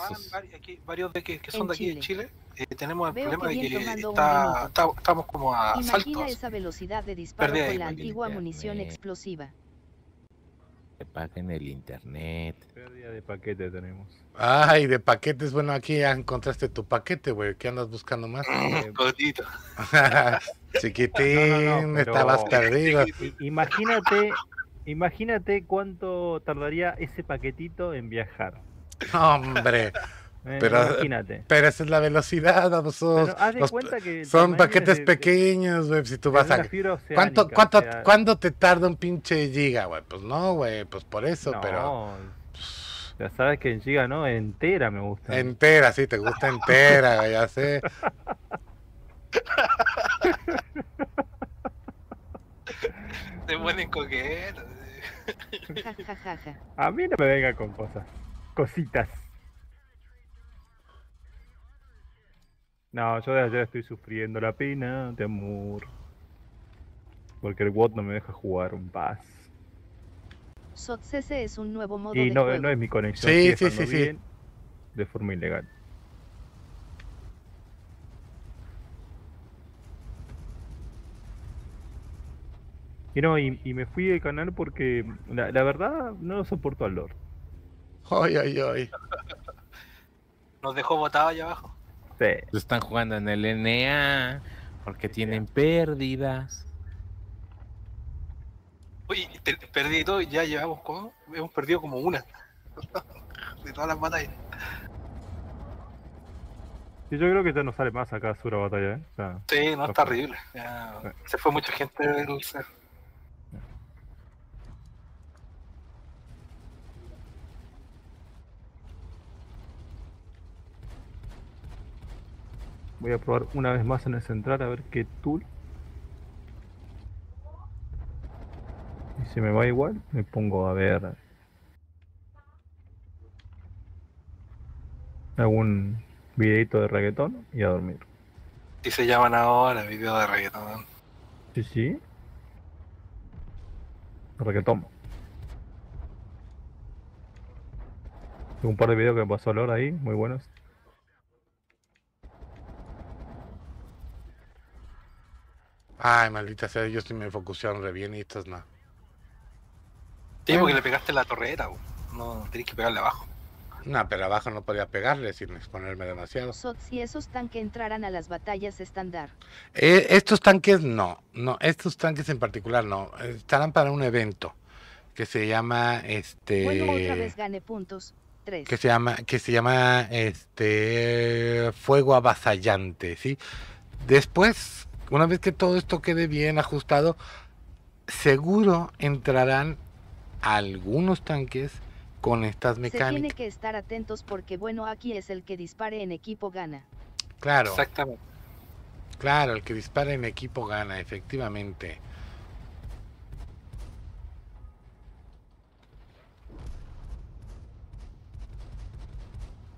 varios de que, son de aquí de Chile, eh, tenemos el problema de que estamos como a Imagina esa velocidad de disparo de con la antigua munición explosiva. Que paguen el internet. Pérdida de paquete tenemos. Ay, de paquetes. Bueno, aquí ya encontraste tu paquete, güey. ¿Qué andas buscando más? poquito. Eh, Chiquitín, estabas perdido. Imagínate, imagínate cuánto tardaría ese paquetito en viajar. Hombre. Pero, pero esa es la velocidad, que son paquetes pequeños, güey. Si tú vas a. ¿Cuánto, cuánto, te tarda un pinche giga, güey? Pues no, güey, pues por eso, no, pero. Ya sabes que en giga no, entera me gusta. Entera, sí, te gusta entera, güey, ya sé. te pueden coquetos. A mí no me venga con cosas cositas. No, yo de ayer estoy sufriendo la pena de amor. Porque el WOT no me deja jugar un paz. es un nuevo modo y no, es mi conexión. Sí, sí, sí, De forma ilegal. Y no, y, me fui del canal porque la, verdad no lo soporto al Lord. Ay, ay, ay. Nos dejó botado allá abajo. Sí. Pues están jugando en el NA porque tienen pérdidas. Uy, perdí y ya llevamos como. Hemos perdido como una. de todas las batallas. Sí, yo creo que ya no sale más acá sura batalla, ¿eh? sí, no, está horrible. Se fue mucha gente del Voy a probar una vez más en el central a ver qué tool. Y si me va igual, me pongo a ver algún videito de reggaetón y a dormir. Y se llaman ahora videos de reggaetón. Sí, sí. Reggaetón. Un par de videos que me pasó hora ahí, muy buenos. Ay, maldita sea, yo sí me focusearon re bien y estas no. Sí, porque le pegaste la torreta, no tenés que pegarle abajo. No, pero abajo no podía pegarle sin exponerme demasiado. Si esos tanques entraran a las batallas estándar. Eh, estos tanques no, no, estos tanques en particular no, estarán para un evento que se llama este. Bueno, otra vez gane puntos. Tres. Que se llama, que se llama este fuego avasallante, sí. Después una vez que todo esto quede bien ajustado, seguro entrarán algunos tanques con estas mecánicas. Se tiene que estar atentos porque bueno, aquí es el que dispare en equipo gana. Claro. Exactamente. Claro, el que dispare en equipo gana, efectivamente.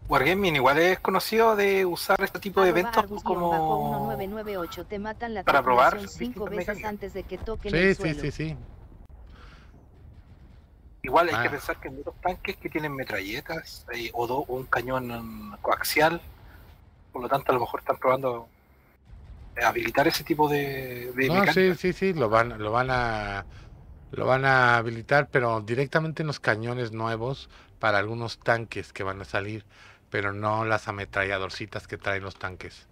Wargaming igual es conocido de usar este tipo de eventos pues, como te matan la para probar cinco veces antes de que toquen el sí, suelo. sí, sí. Igual hay que ah. pensar que hay muchos tanques que tienen metralletas eh, o, un cañón coaxial, por lo tanto a lo mejor están probando eh, habilitar ese tipo de, de no, sí, sí, sí, lo van, lo van a lo van a habilitar, pero directamente en los cañones nuevos para algunos tanques que van a salir pero no las ametralladorcitas que traen los tanques.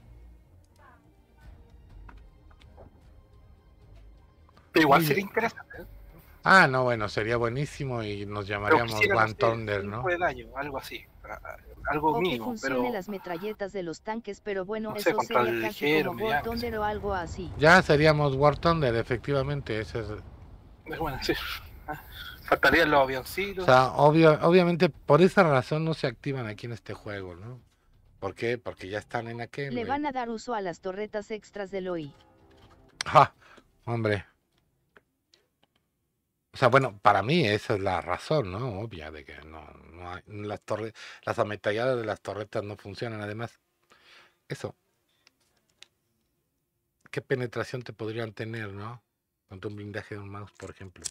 igual sería interesante. ¿eh? Ah, no, bueno, sería buenísimo y nos llamaríamos One Thunder, ¿no? De daño, algo así, algo o mínimo, que funcione las metralletas de los tanques, pero bueno, eso sería casi como War Thunder o algo así. Ya seríamos War Thunder, efectivamente, ese es... Es bueno, sí. Faltarían O sea, obvio, obviamente por esa razón no se activan aquí en este juego, ¿no? ¿Por qué? Porque ya están en aquel. Le van a dar uso a las torretas extras del OI. ¡Ja! Hombre. O sea, bueno, para mí esa es la razón, ¿no? Obvia, de que no, hay, las, torre, las ametalladas de las torretas no funcionan. Además, eso. ¿Qué penetración te podrían tener, no? Con un blindaje de un mouse, por ejemplo.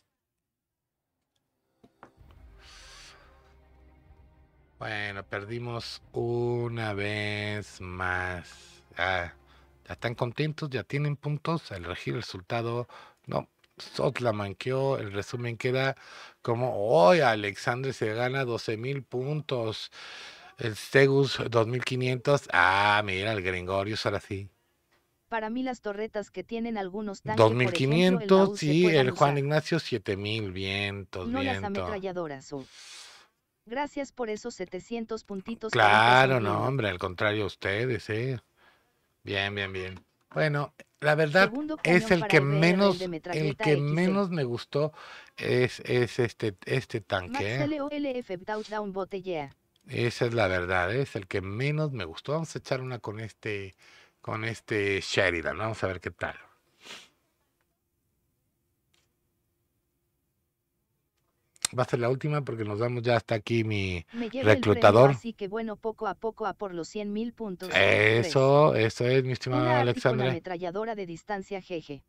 Bueno, perdimos una vez más. Ah, ya están contentos, ya tienen puntos. El regir el resultado, no, Sotla la manqueó. El resumen queda como hoy Alexandre se gana 12 mil puntos. El Segus 2500. Ah, mira, el Gringorius ahora sí. Para mí las torretas que tienen algunos tanques, 2500 el y el Juan Ignacio 7000, vientos, no ametralladoras. Gracias por esos 700 puntitos. Claro, no, hombre, al contrario, ustedes, ¿eh? Bien, bien, bien. Bueno, la verdad es el que menos el que menos me gustó es, es este este tanque. ¿eh? Esa es la verdad, ¿eh? es el que menos me gustó. Vamos a echar una con este con este Sheridan, vamos a ver qué tal. va a ser la última porque nos damos ya hasta aquí mi reclutador. así que bueno, poco a poco a por los puntos. Eso, eso es, mi estimado Una ametralladora de distancia, jeje.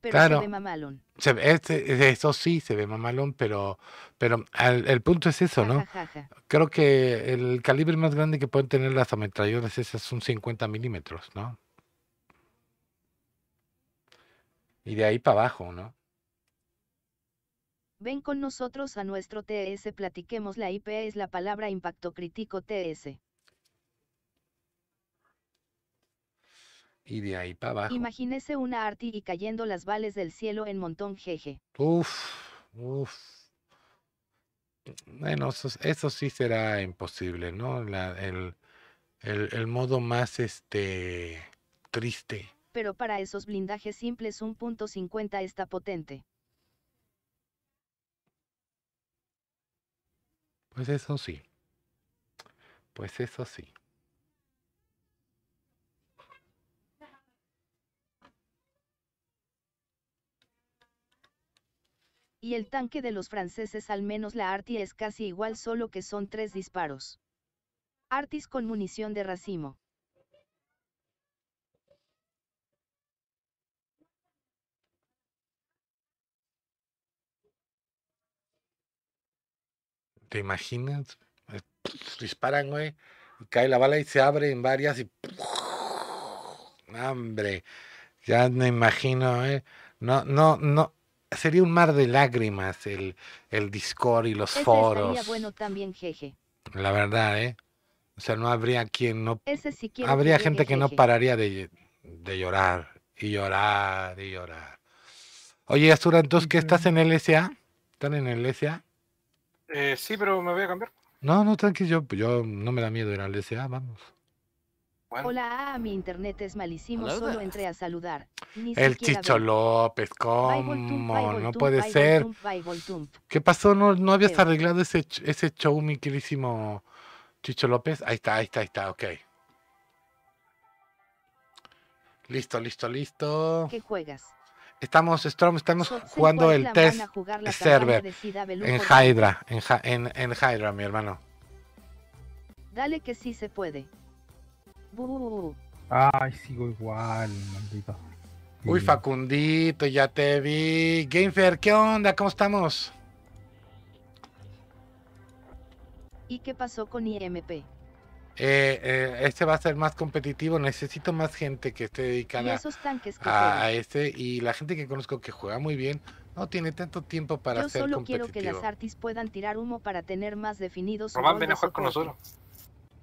Pero claro, se ve mamalón. Este, eso sí, se ve mamalón, pero, pero el punto es eso, ¿no? Creo que el calibre más grande que pueden tener las ametralladoras esas son 50 milímetros, ¿no? Y de ahí para abajo, ¿no? Ven con nosotros a nuestro TS, platiquemos la IP es la palabra impacto crítico TS. Y de ahí para abajo. Imagínese una arti y cayendo las vales del cielo en montón jeje. Uf, uf. Bueno, eso, sí será imposible, ¿no? el, modo más este triste. Pero para esos blindajes simples 1.50 está potente. Pues eso sí. Pues eso sí. Y el tanque de los franceses al menos la Artie es casi igual solo que son tres disparos. Artis con munición de racimo. ¿Te imaginas? Eh, disparan, güey. Y cae la bala y se abre en varias y. ¡Hombre! Ya me imagino, ¿eh? No, no, no. Sería un mar de lágrimas el, el Discord y los foros. bueno también, jeje. La verdad, ¿eh? O sea, no habría quien no. habría gente que no pararía de, llorar y llorar y llorar. Oye, Azura, entonces, ¿qué estás en LSA? ¿Están en LSA? Eh, sí, pero me voy a cambiar. No, no, tranquilo, yo, yo no me da miedo ir al DSA, vamos. Hola, ah, mi internet es malísimo, solo entré a saludar. el Chicho López, ¿cómo? no puede ser. ¿Qué pasó? ¿No, no habías arreglado ese, ese show, mi queridísimo Chicho López? Ahí está, ahí está, ahí está, ok. Listo, listo, listo. ¿Qué juegas? Estamos, Storm, estamos jugando el test server en Hydra, en, en, Hydra, mi hermano. Dale que sí se puede. Ay, sigo igual, maldito. Uy, Facundito, ya te vi. fair ¿qué onda? ¿Cómo estamos? ¿Y qué pasó con IMP? Eh, eh, este va a ser más competitivo, necesito más gente que esté dedicada a, este y la gente que conozco que juega muy bien no tiene tanto tiempo para Yo solo quiero que las artis puedan tirar humo para tener más definidos Román, ven a jugar con nosotros.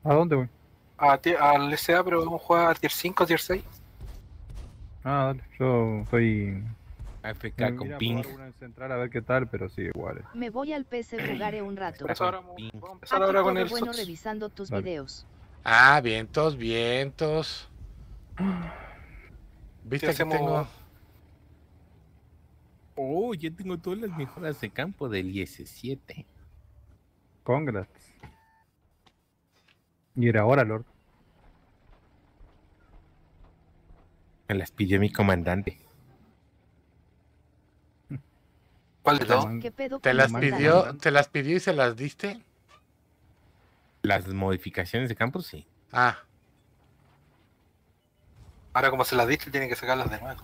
¿A dónde, güey? Al SA, pero vamos a jugar a tier 5, tier 6. Ah, vale, yo soy AFK con ping. a Me voy al PC jugaré un rato. Ahora, con el bueno revisando tus videos. Ah, vientos, vientos. ¿Viste que tengo? Oh, ya tengo todas las mejoras de campo del 17. Congrats. Y era ahora, Lord. Me las pidió mi comandante. ¿Cuál de ¿Te las pidió, te las pidió y se las diste? Las modificaciones de campo, sí. Ah. Ahora como se las diste, tienen que sacarlas de nuevo.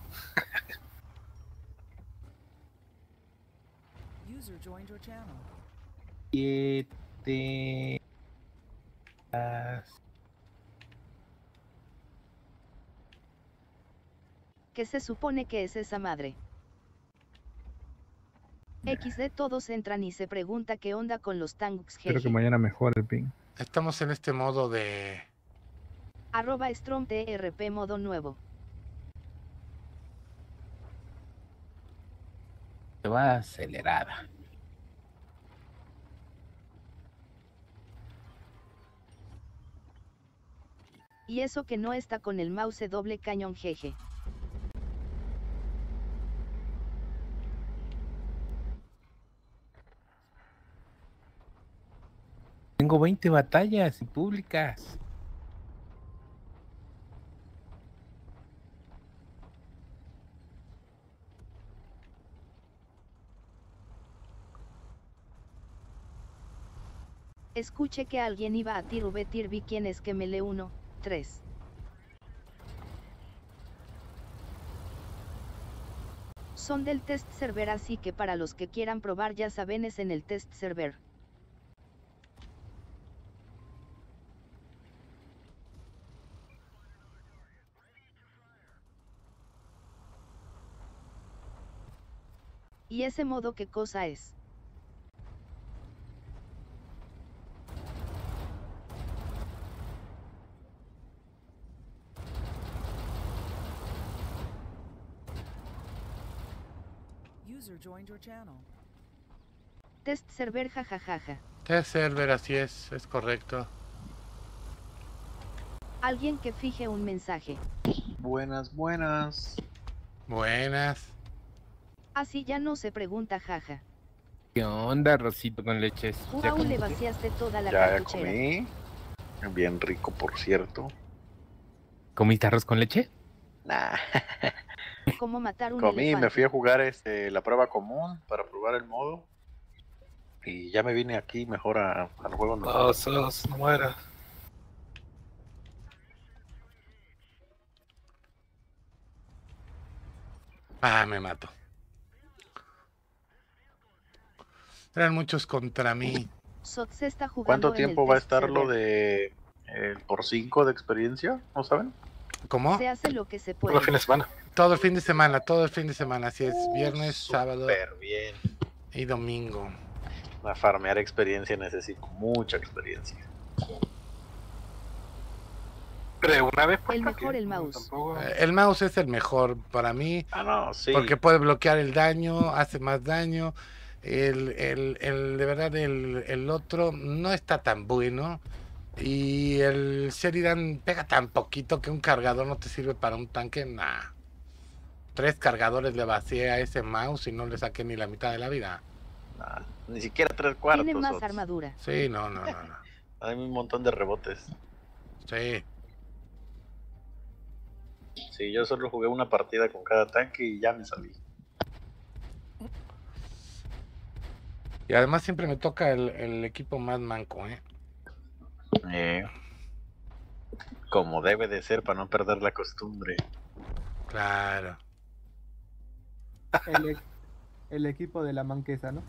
Siete... ¿Qué se supone que es esa madre? XD todos entran y se pregunta qué onda con los tanks. Espero que mañana mejore el ping. Estamos en este modo de... Arroba Strom TRP modo nuevo. Se va acelerada. Y eso que no está con el mouse doble cañón jeje. Tengo 20 batallas y públicas. Escuche que alguien iba a Tirube Vi quien es que me le uno, 3. Son del test server así que para los que quieran probar ya saben es en el test server. y ese modo qué cosa es. User joined your channel. Test server jajajaja. Test server, así es, es correcto. Alguien que fije un mensaje. Buenas, buenas. Buenas. Así ya no se pregunta, jaja. ¿Qué onda, Rosito con leches? ¿Ya le vaciaste toda la Ya, ya comí. Bien rico, por cierto. ¿Comiste arroz con leche? Nah. ¿Cómo matar un Comí, me fui a jugar este, la prueba común para probar el modo. Y ya me vine aquí mejor a, al juego. No, oh, no muera. Ah, me mato. Eran muchos contra mí. ¿Cuánto tiempo va a estar lo de eh, por 5 de experiencia? ¿No saben? ¿Cómo? Se hace lo que se puede. Todo el fin de semana. Todo el fin de semana, todo el fin de semana. Así es, viernes, sábado. bien. Y domingo. Para farmear experiencia necesito mucha experiencia. Pero una vez por pues, El mejor, el mouse. Eh, el mouse es el mejor para mí. Ah, no, sí. Porque puede bloquear el daño, hace más daño el, el, el de verdad, el, otro no está tan bueno. Y el Sheridan pega tan poquito que un cargador no te sirve para un tanque. Nah. Tres cargadores le vacié a ese mouse y no le saqué ni la mitad de la vida. ni siquiera tres cuartos. Tiene más armadura. Sí, no, no. no. Hay un montón de rebotes. Sí. Sí, yo solo jugué una partida con cada tanque y ya me salí. Y además siempre me toca el, equipo más manco, ¿eh? ¿eh? Como debe de ser para no perder la costumbre. Claro. El, e-, equipo de la manquesa, ¿no?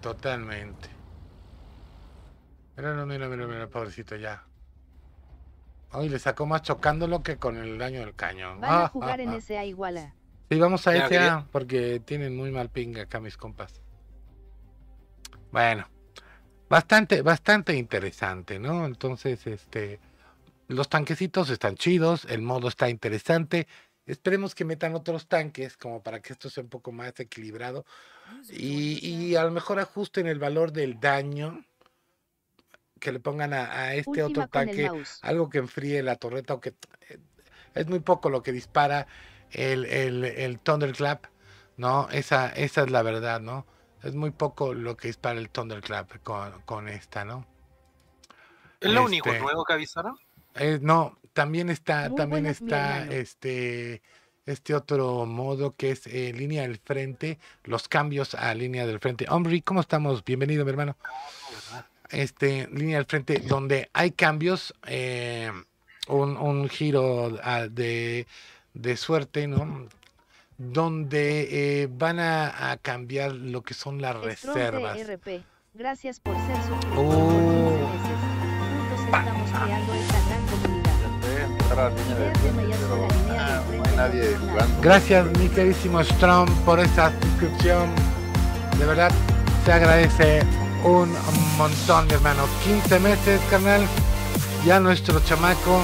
totalmente. Mira, no, mira, mira, mira, pobrecito ya. Ay, le sacó más chocándolo que con el daño del cañón. vamos a ah, jugar ah, en ah. SA a. Sí, vamos a SA porque tienen muy mal ping acá mis compas. Bueno, bastante, bastante interesante, ¿no? Entonces, este, los tanquecitos están chidos, el modo está interesante. Esperemos que metan otros tanques como para que esto sea un poco más equilibrado ah, y, a lo mejor ajusten el valor del daño que le pongan a, este otro tanque algo que enfríe la torreta o que eh, es muy poco lo que dispara el, el, el Thunderclap, ¿no? Esa, esa es la verdad, ¿no? es muy poco lo que es para el Thunderclap con, con esta, ¿no? ¿Es lo único este, nuevo que avisaron? Eh, no, también está, también está este, este otro modo que es eh, línea del frente, los cambios a línea del frente. Hombre, ¿cómo estamos? Bienvenido, mi hermano. Este, línea del frente, donde hay cambios, eh, un, un, giro de, de suerte, ¿no? donde eh, van a, cambiar lo que son las reservas. Gracias por ser Gracias mi queridísimo Strong por esa suscripción. De verdad, se agradece un montón, hermano. 15 meses, carnal Ya nuestro chamaco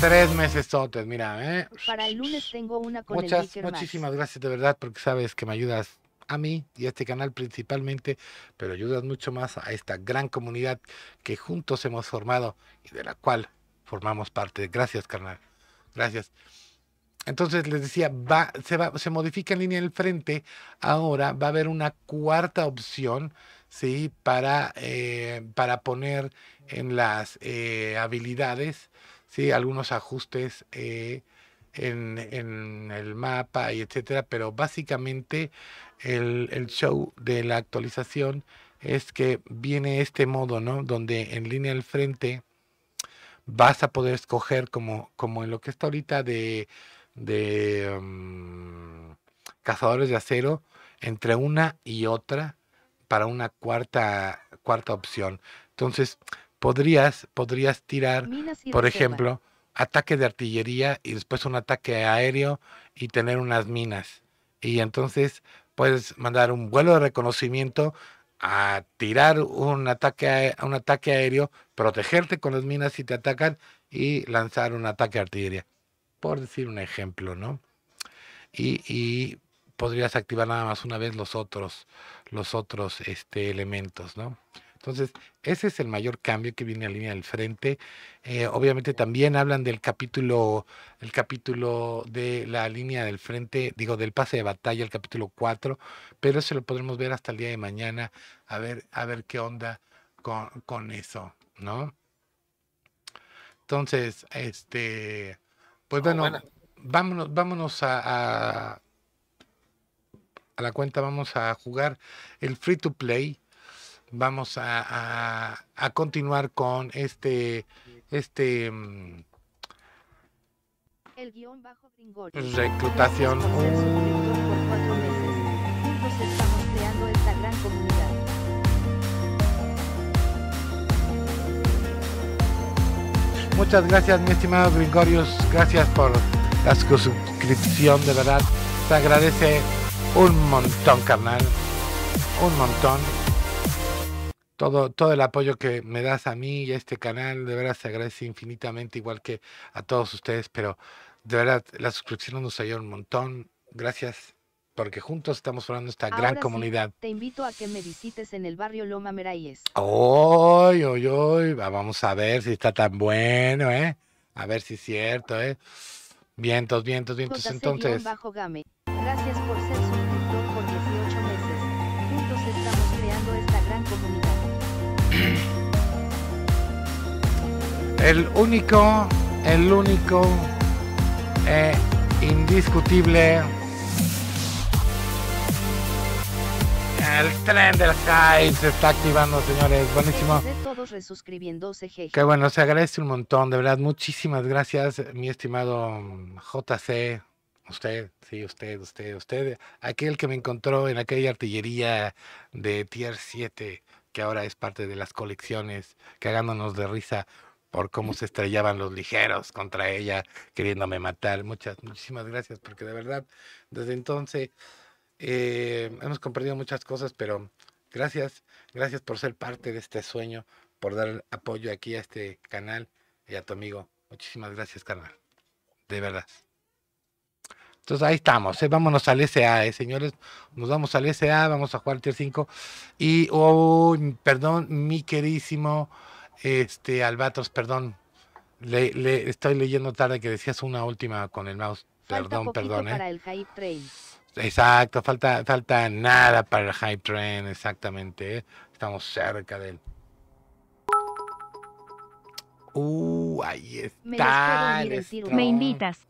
Tres meses totes, mira, ¿eh? Para el lunes tengo una con Muchas, muchísimas gracias de verdad, porque sabes que me ayudas a mí y a este canal principalmente, pero ayudas mucho más a esta gran comunidad que juntos hemos formado y de la cual formamos parte. Gracias, carnal. Gracias. Entonces les decía, va, se, va, se modifica en línea del frente. Ahora va a haber una cuarta opción, ¿sí? Para, eh, para poner en las eh, habilidades ¿sí? algunos ajustes eh, en, el mapa y etcétera, pero básicamente el, show de la actualización es que viene este modo, ¿no? Donde en línea del frente vas a poder escoger como, como en lo que está ahorita de, de mm, cazadores de acero, entre una y otra para una cuarta, cuarta opción. Entonces, podrías, podrías tirar, por ejemplo, ataque de artillería y después un ataque aéreo y tener unas minas. Y entonces puedes mandar un vuelo de reconocimiento a tirar un ataque, un ataque aéreo, protegerte con las minas si te atacan y lanzar un ataque de artillería. Por decir un ejemplo, ¿no? Y, podrías activar nada más una vez los otros, los otros este, elementos, ¿no? Entonces, ese es el mayor cambio que viene a línea del frente. Eh, obviamente también hablan del capítulo, el capítulo de la línea del frente, digo, del pase de batalla, el capítulo 4, pero eso lo podremos ver hasta el día de mañana, a ver, a ver qué onda con, eso, ¿no? Entonces, este, pues bueno, vámonos, vámonos a, a, a la cuenta, vamos a jugar el free to play vamos a, a, continuar con este, este mm, el bajo reclutación. Pues Muchas gracias, mi estimado Gringorius. Gracias por la suscripción, de verdad. se agradece un montón, carnal. Un montón todo, todo el apoyo que me das a mí y a este canal, de verdad se agradece infinitamente, igual que a todos ustedes, pero de verdad la suscripción nos ayuda un montón. Gracias, porque juntos estamos formando esta gran comunidad. Te invito a que me visites en el barrio Loma Merayes. hoy hoy hoy Vamos a ver si está tan bueno, ¿eh? A ver si es cierto, ¿eh? Vientos, vientos, vientos. Entonces. Gracias por ser el único, el único e indiscutible. El tren del hype se está activando, señores. Buenísimo. Que Qué bueno, se agradece un montón, de verdad. Muchísimas gracias, mi estimado JC. Usted, sí, usted, usted, usted. Aquel que me encontró en aquella artillería de Tier 7, que ahora es parte de las colecciones, cagándonos de risa por cómo se estrellaban los ligeros contra ella, queriéndome matar. Muchas, muchísimas gracias, porque de verdad, desde entonces eh, hemos comprendido muchas cosas, pero gracias, gracias por ser parte de este sueño, por dar apoyo aquí a este canal y a tu amigo. Muchísimas gracias, carnal. De verdad. Entonces ahí estamos, eh, vámonos al SA, eh, señores. Nos vamos al SA, vamos a jugar al tier 5. Y, oh, perdón, mi querísimo este, Albatros, perdón. Le, estoy leyendo tarde que decías una última con el mouse. Perdón, perdón. ¿eh? Para el hype train. Exacto, falta, falta nada para el hype train, exactamente. ¿eh? Estamos cerca de él. Uh, ahí está. Me, Me invitas.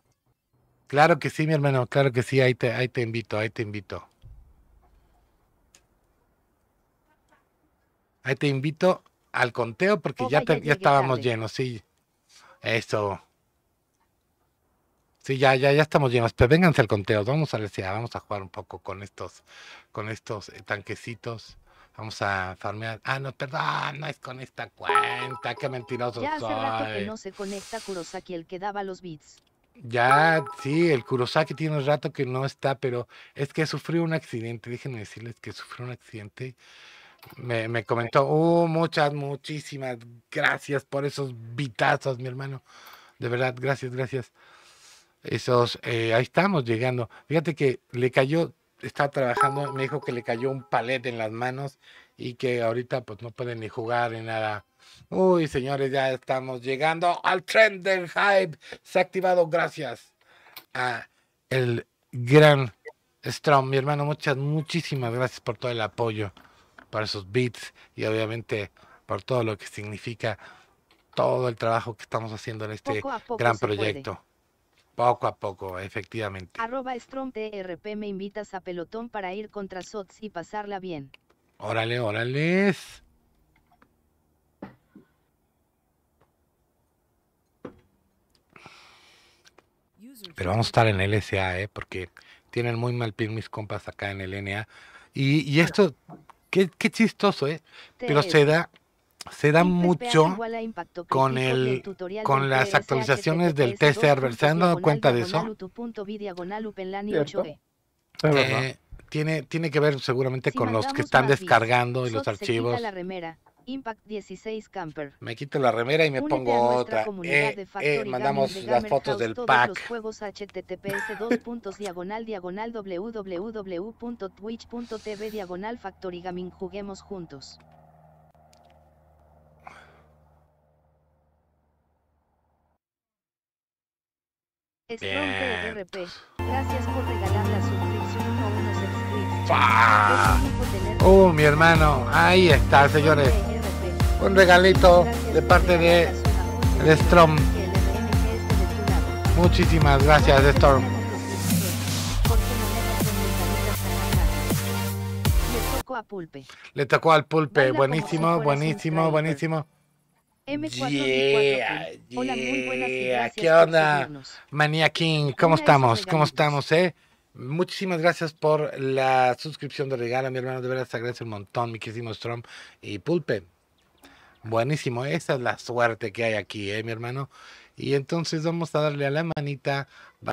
Claro que sí, mi hermano, claro que sí, ahí te, ahí te invito, ahí te invito. Ahí te invito al conteo porque ya, estábamos llenos, sí. Eso. Sí, ya, ya, ya estamos llenos. Pero vénganse al conteo. Vamos a ver si vamos a jugar un poco con estos, con estos eh, tanquecitos. Vamos a farmear. Ah, no, perdón, no es con esta cuenta. Qué mentiroso ya hace que no se conecta Kurosaki, el que daba los bits. Ya, sí, el Kurosaki tiene un rato que no está, pero es que sufrió un accidente. Déjenme decirles que sufrió un accidente me, comentó, oh, muchas, muchísimas gracias por esos vitazos, mi hermano. De verdad, gracias, gracias. Esos, eh, ahí estamos llegando. Fíjate que le cayó, estaba trabajando, me dijo que le cayó un palet en las manos y que ahorita pues no puede ni jugar ni nada. Uy, señores, ya estamos llegando al trend del hype. Se ha activado gracias a el gran Strong, mi hermano. Muchas, muchísimas gracias por todo el apoyo para esos beats y obviamente por todo lo que significa todo el trabajo que estamos haciendo en este gran proyecto. Poco a poco, efectivamente. Arroba TRP me invitas a pelotón para ir contra SOTS y pasarla bien. Órale, órale. Pero vamos a estar en LSA, ¿eh? porque tienen muy mal pin mis compas acá en el NA. Y, y esto Qué, chistoso, ¿eh? Pero se da, mucho con el con las actualizaciones del TCR. ¿Se han dado cuenta de eso? Eh, tiene, tiene que ver seguramente con los que están descargando y los archivos. Impact 16 Camper. Me quito la remera y me pongo otra. Eh, eh mandamos las fotos House, del todos pack. Los juegos https dos puntos diagonal diagonal www.twitch.tv diagonal Factory Gaming juguemos juntos. Bien. Gracias por regalar la suscripción a unos Oh, uh, mi hermano. Ahí está, señores un regalito de parte de, Strom. Muchísimas gracias, Storm. Le tocó al pulpe. Buenísimo, buenísimo, buenísimo. buenas yeah. ¿Qué onda, Manía King? ¿Cómo estamos? ¿Cómo estamos, eh? Muchísimas gracias por la suscripción de regalo, mi hermano. De verdad, te agradezco un montón, mi querido Strom y Pulpe. Buenísimo, esa es la suerte que hay aquí, ¿eh, mi hermano. Y entonces vamos a darle a la manita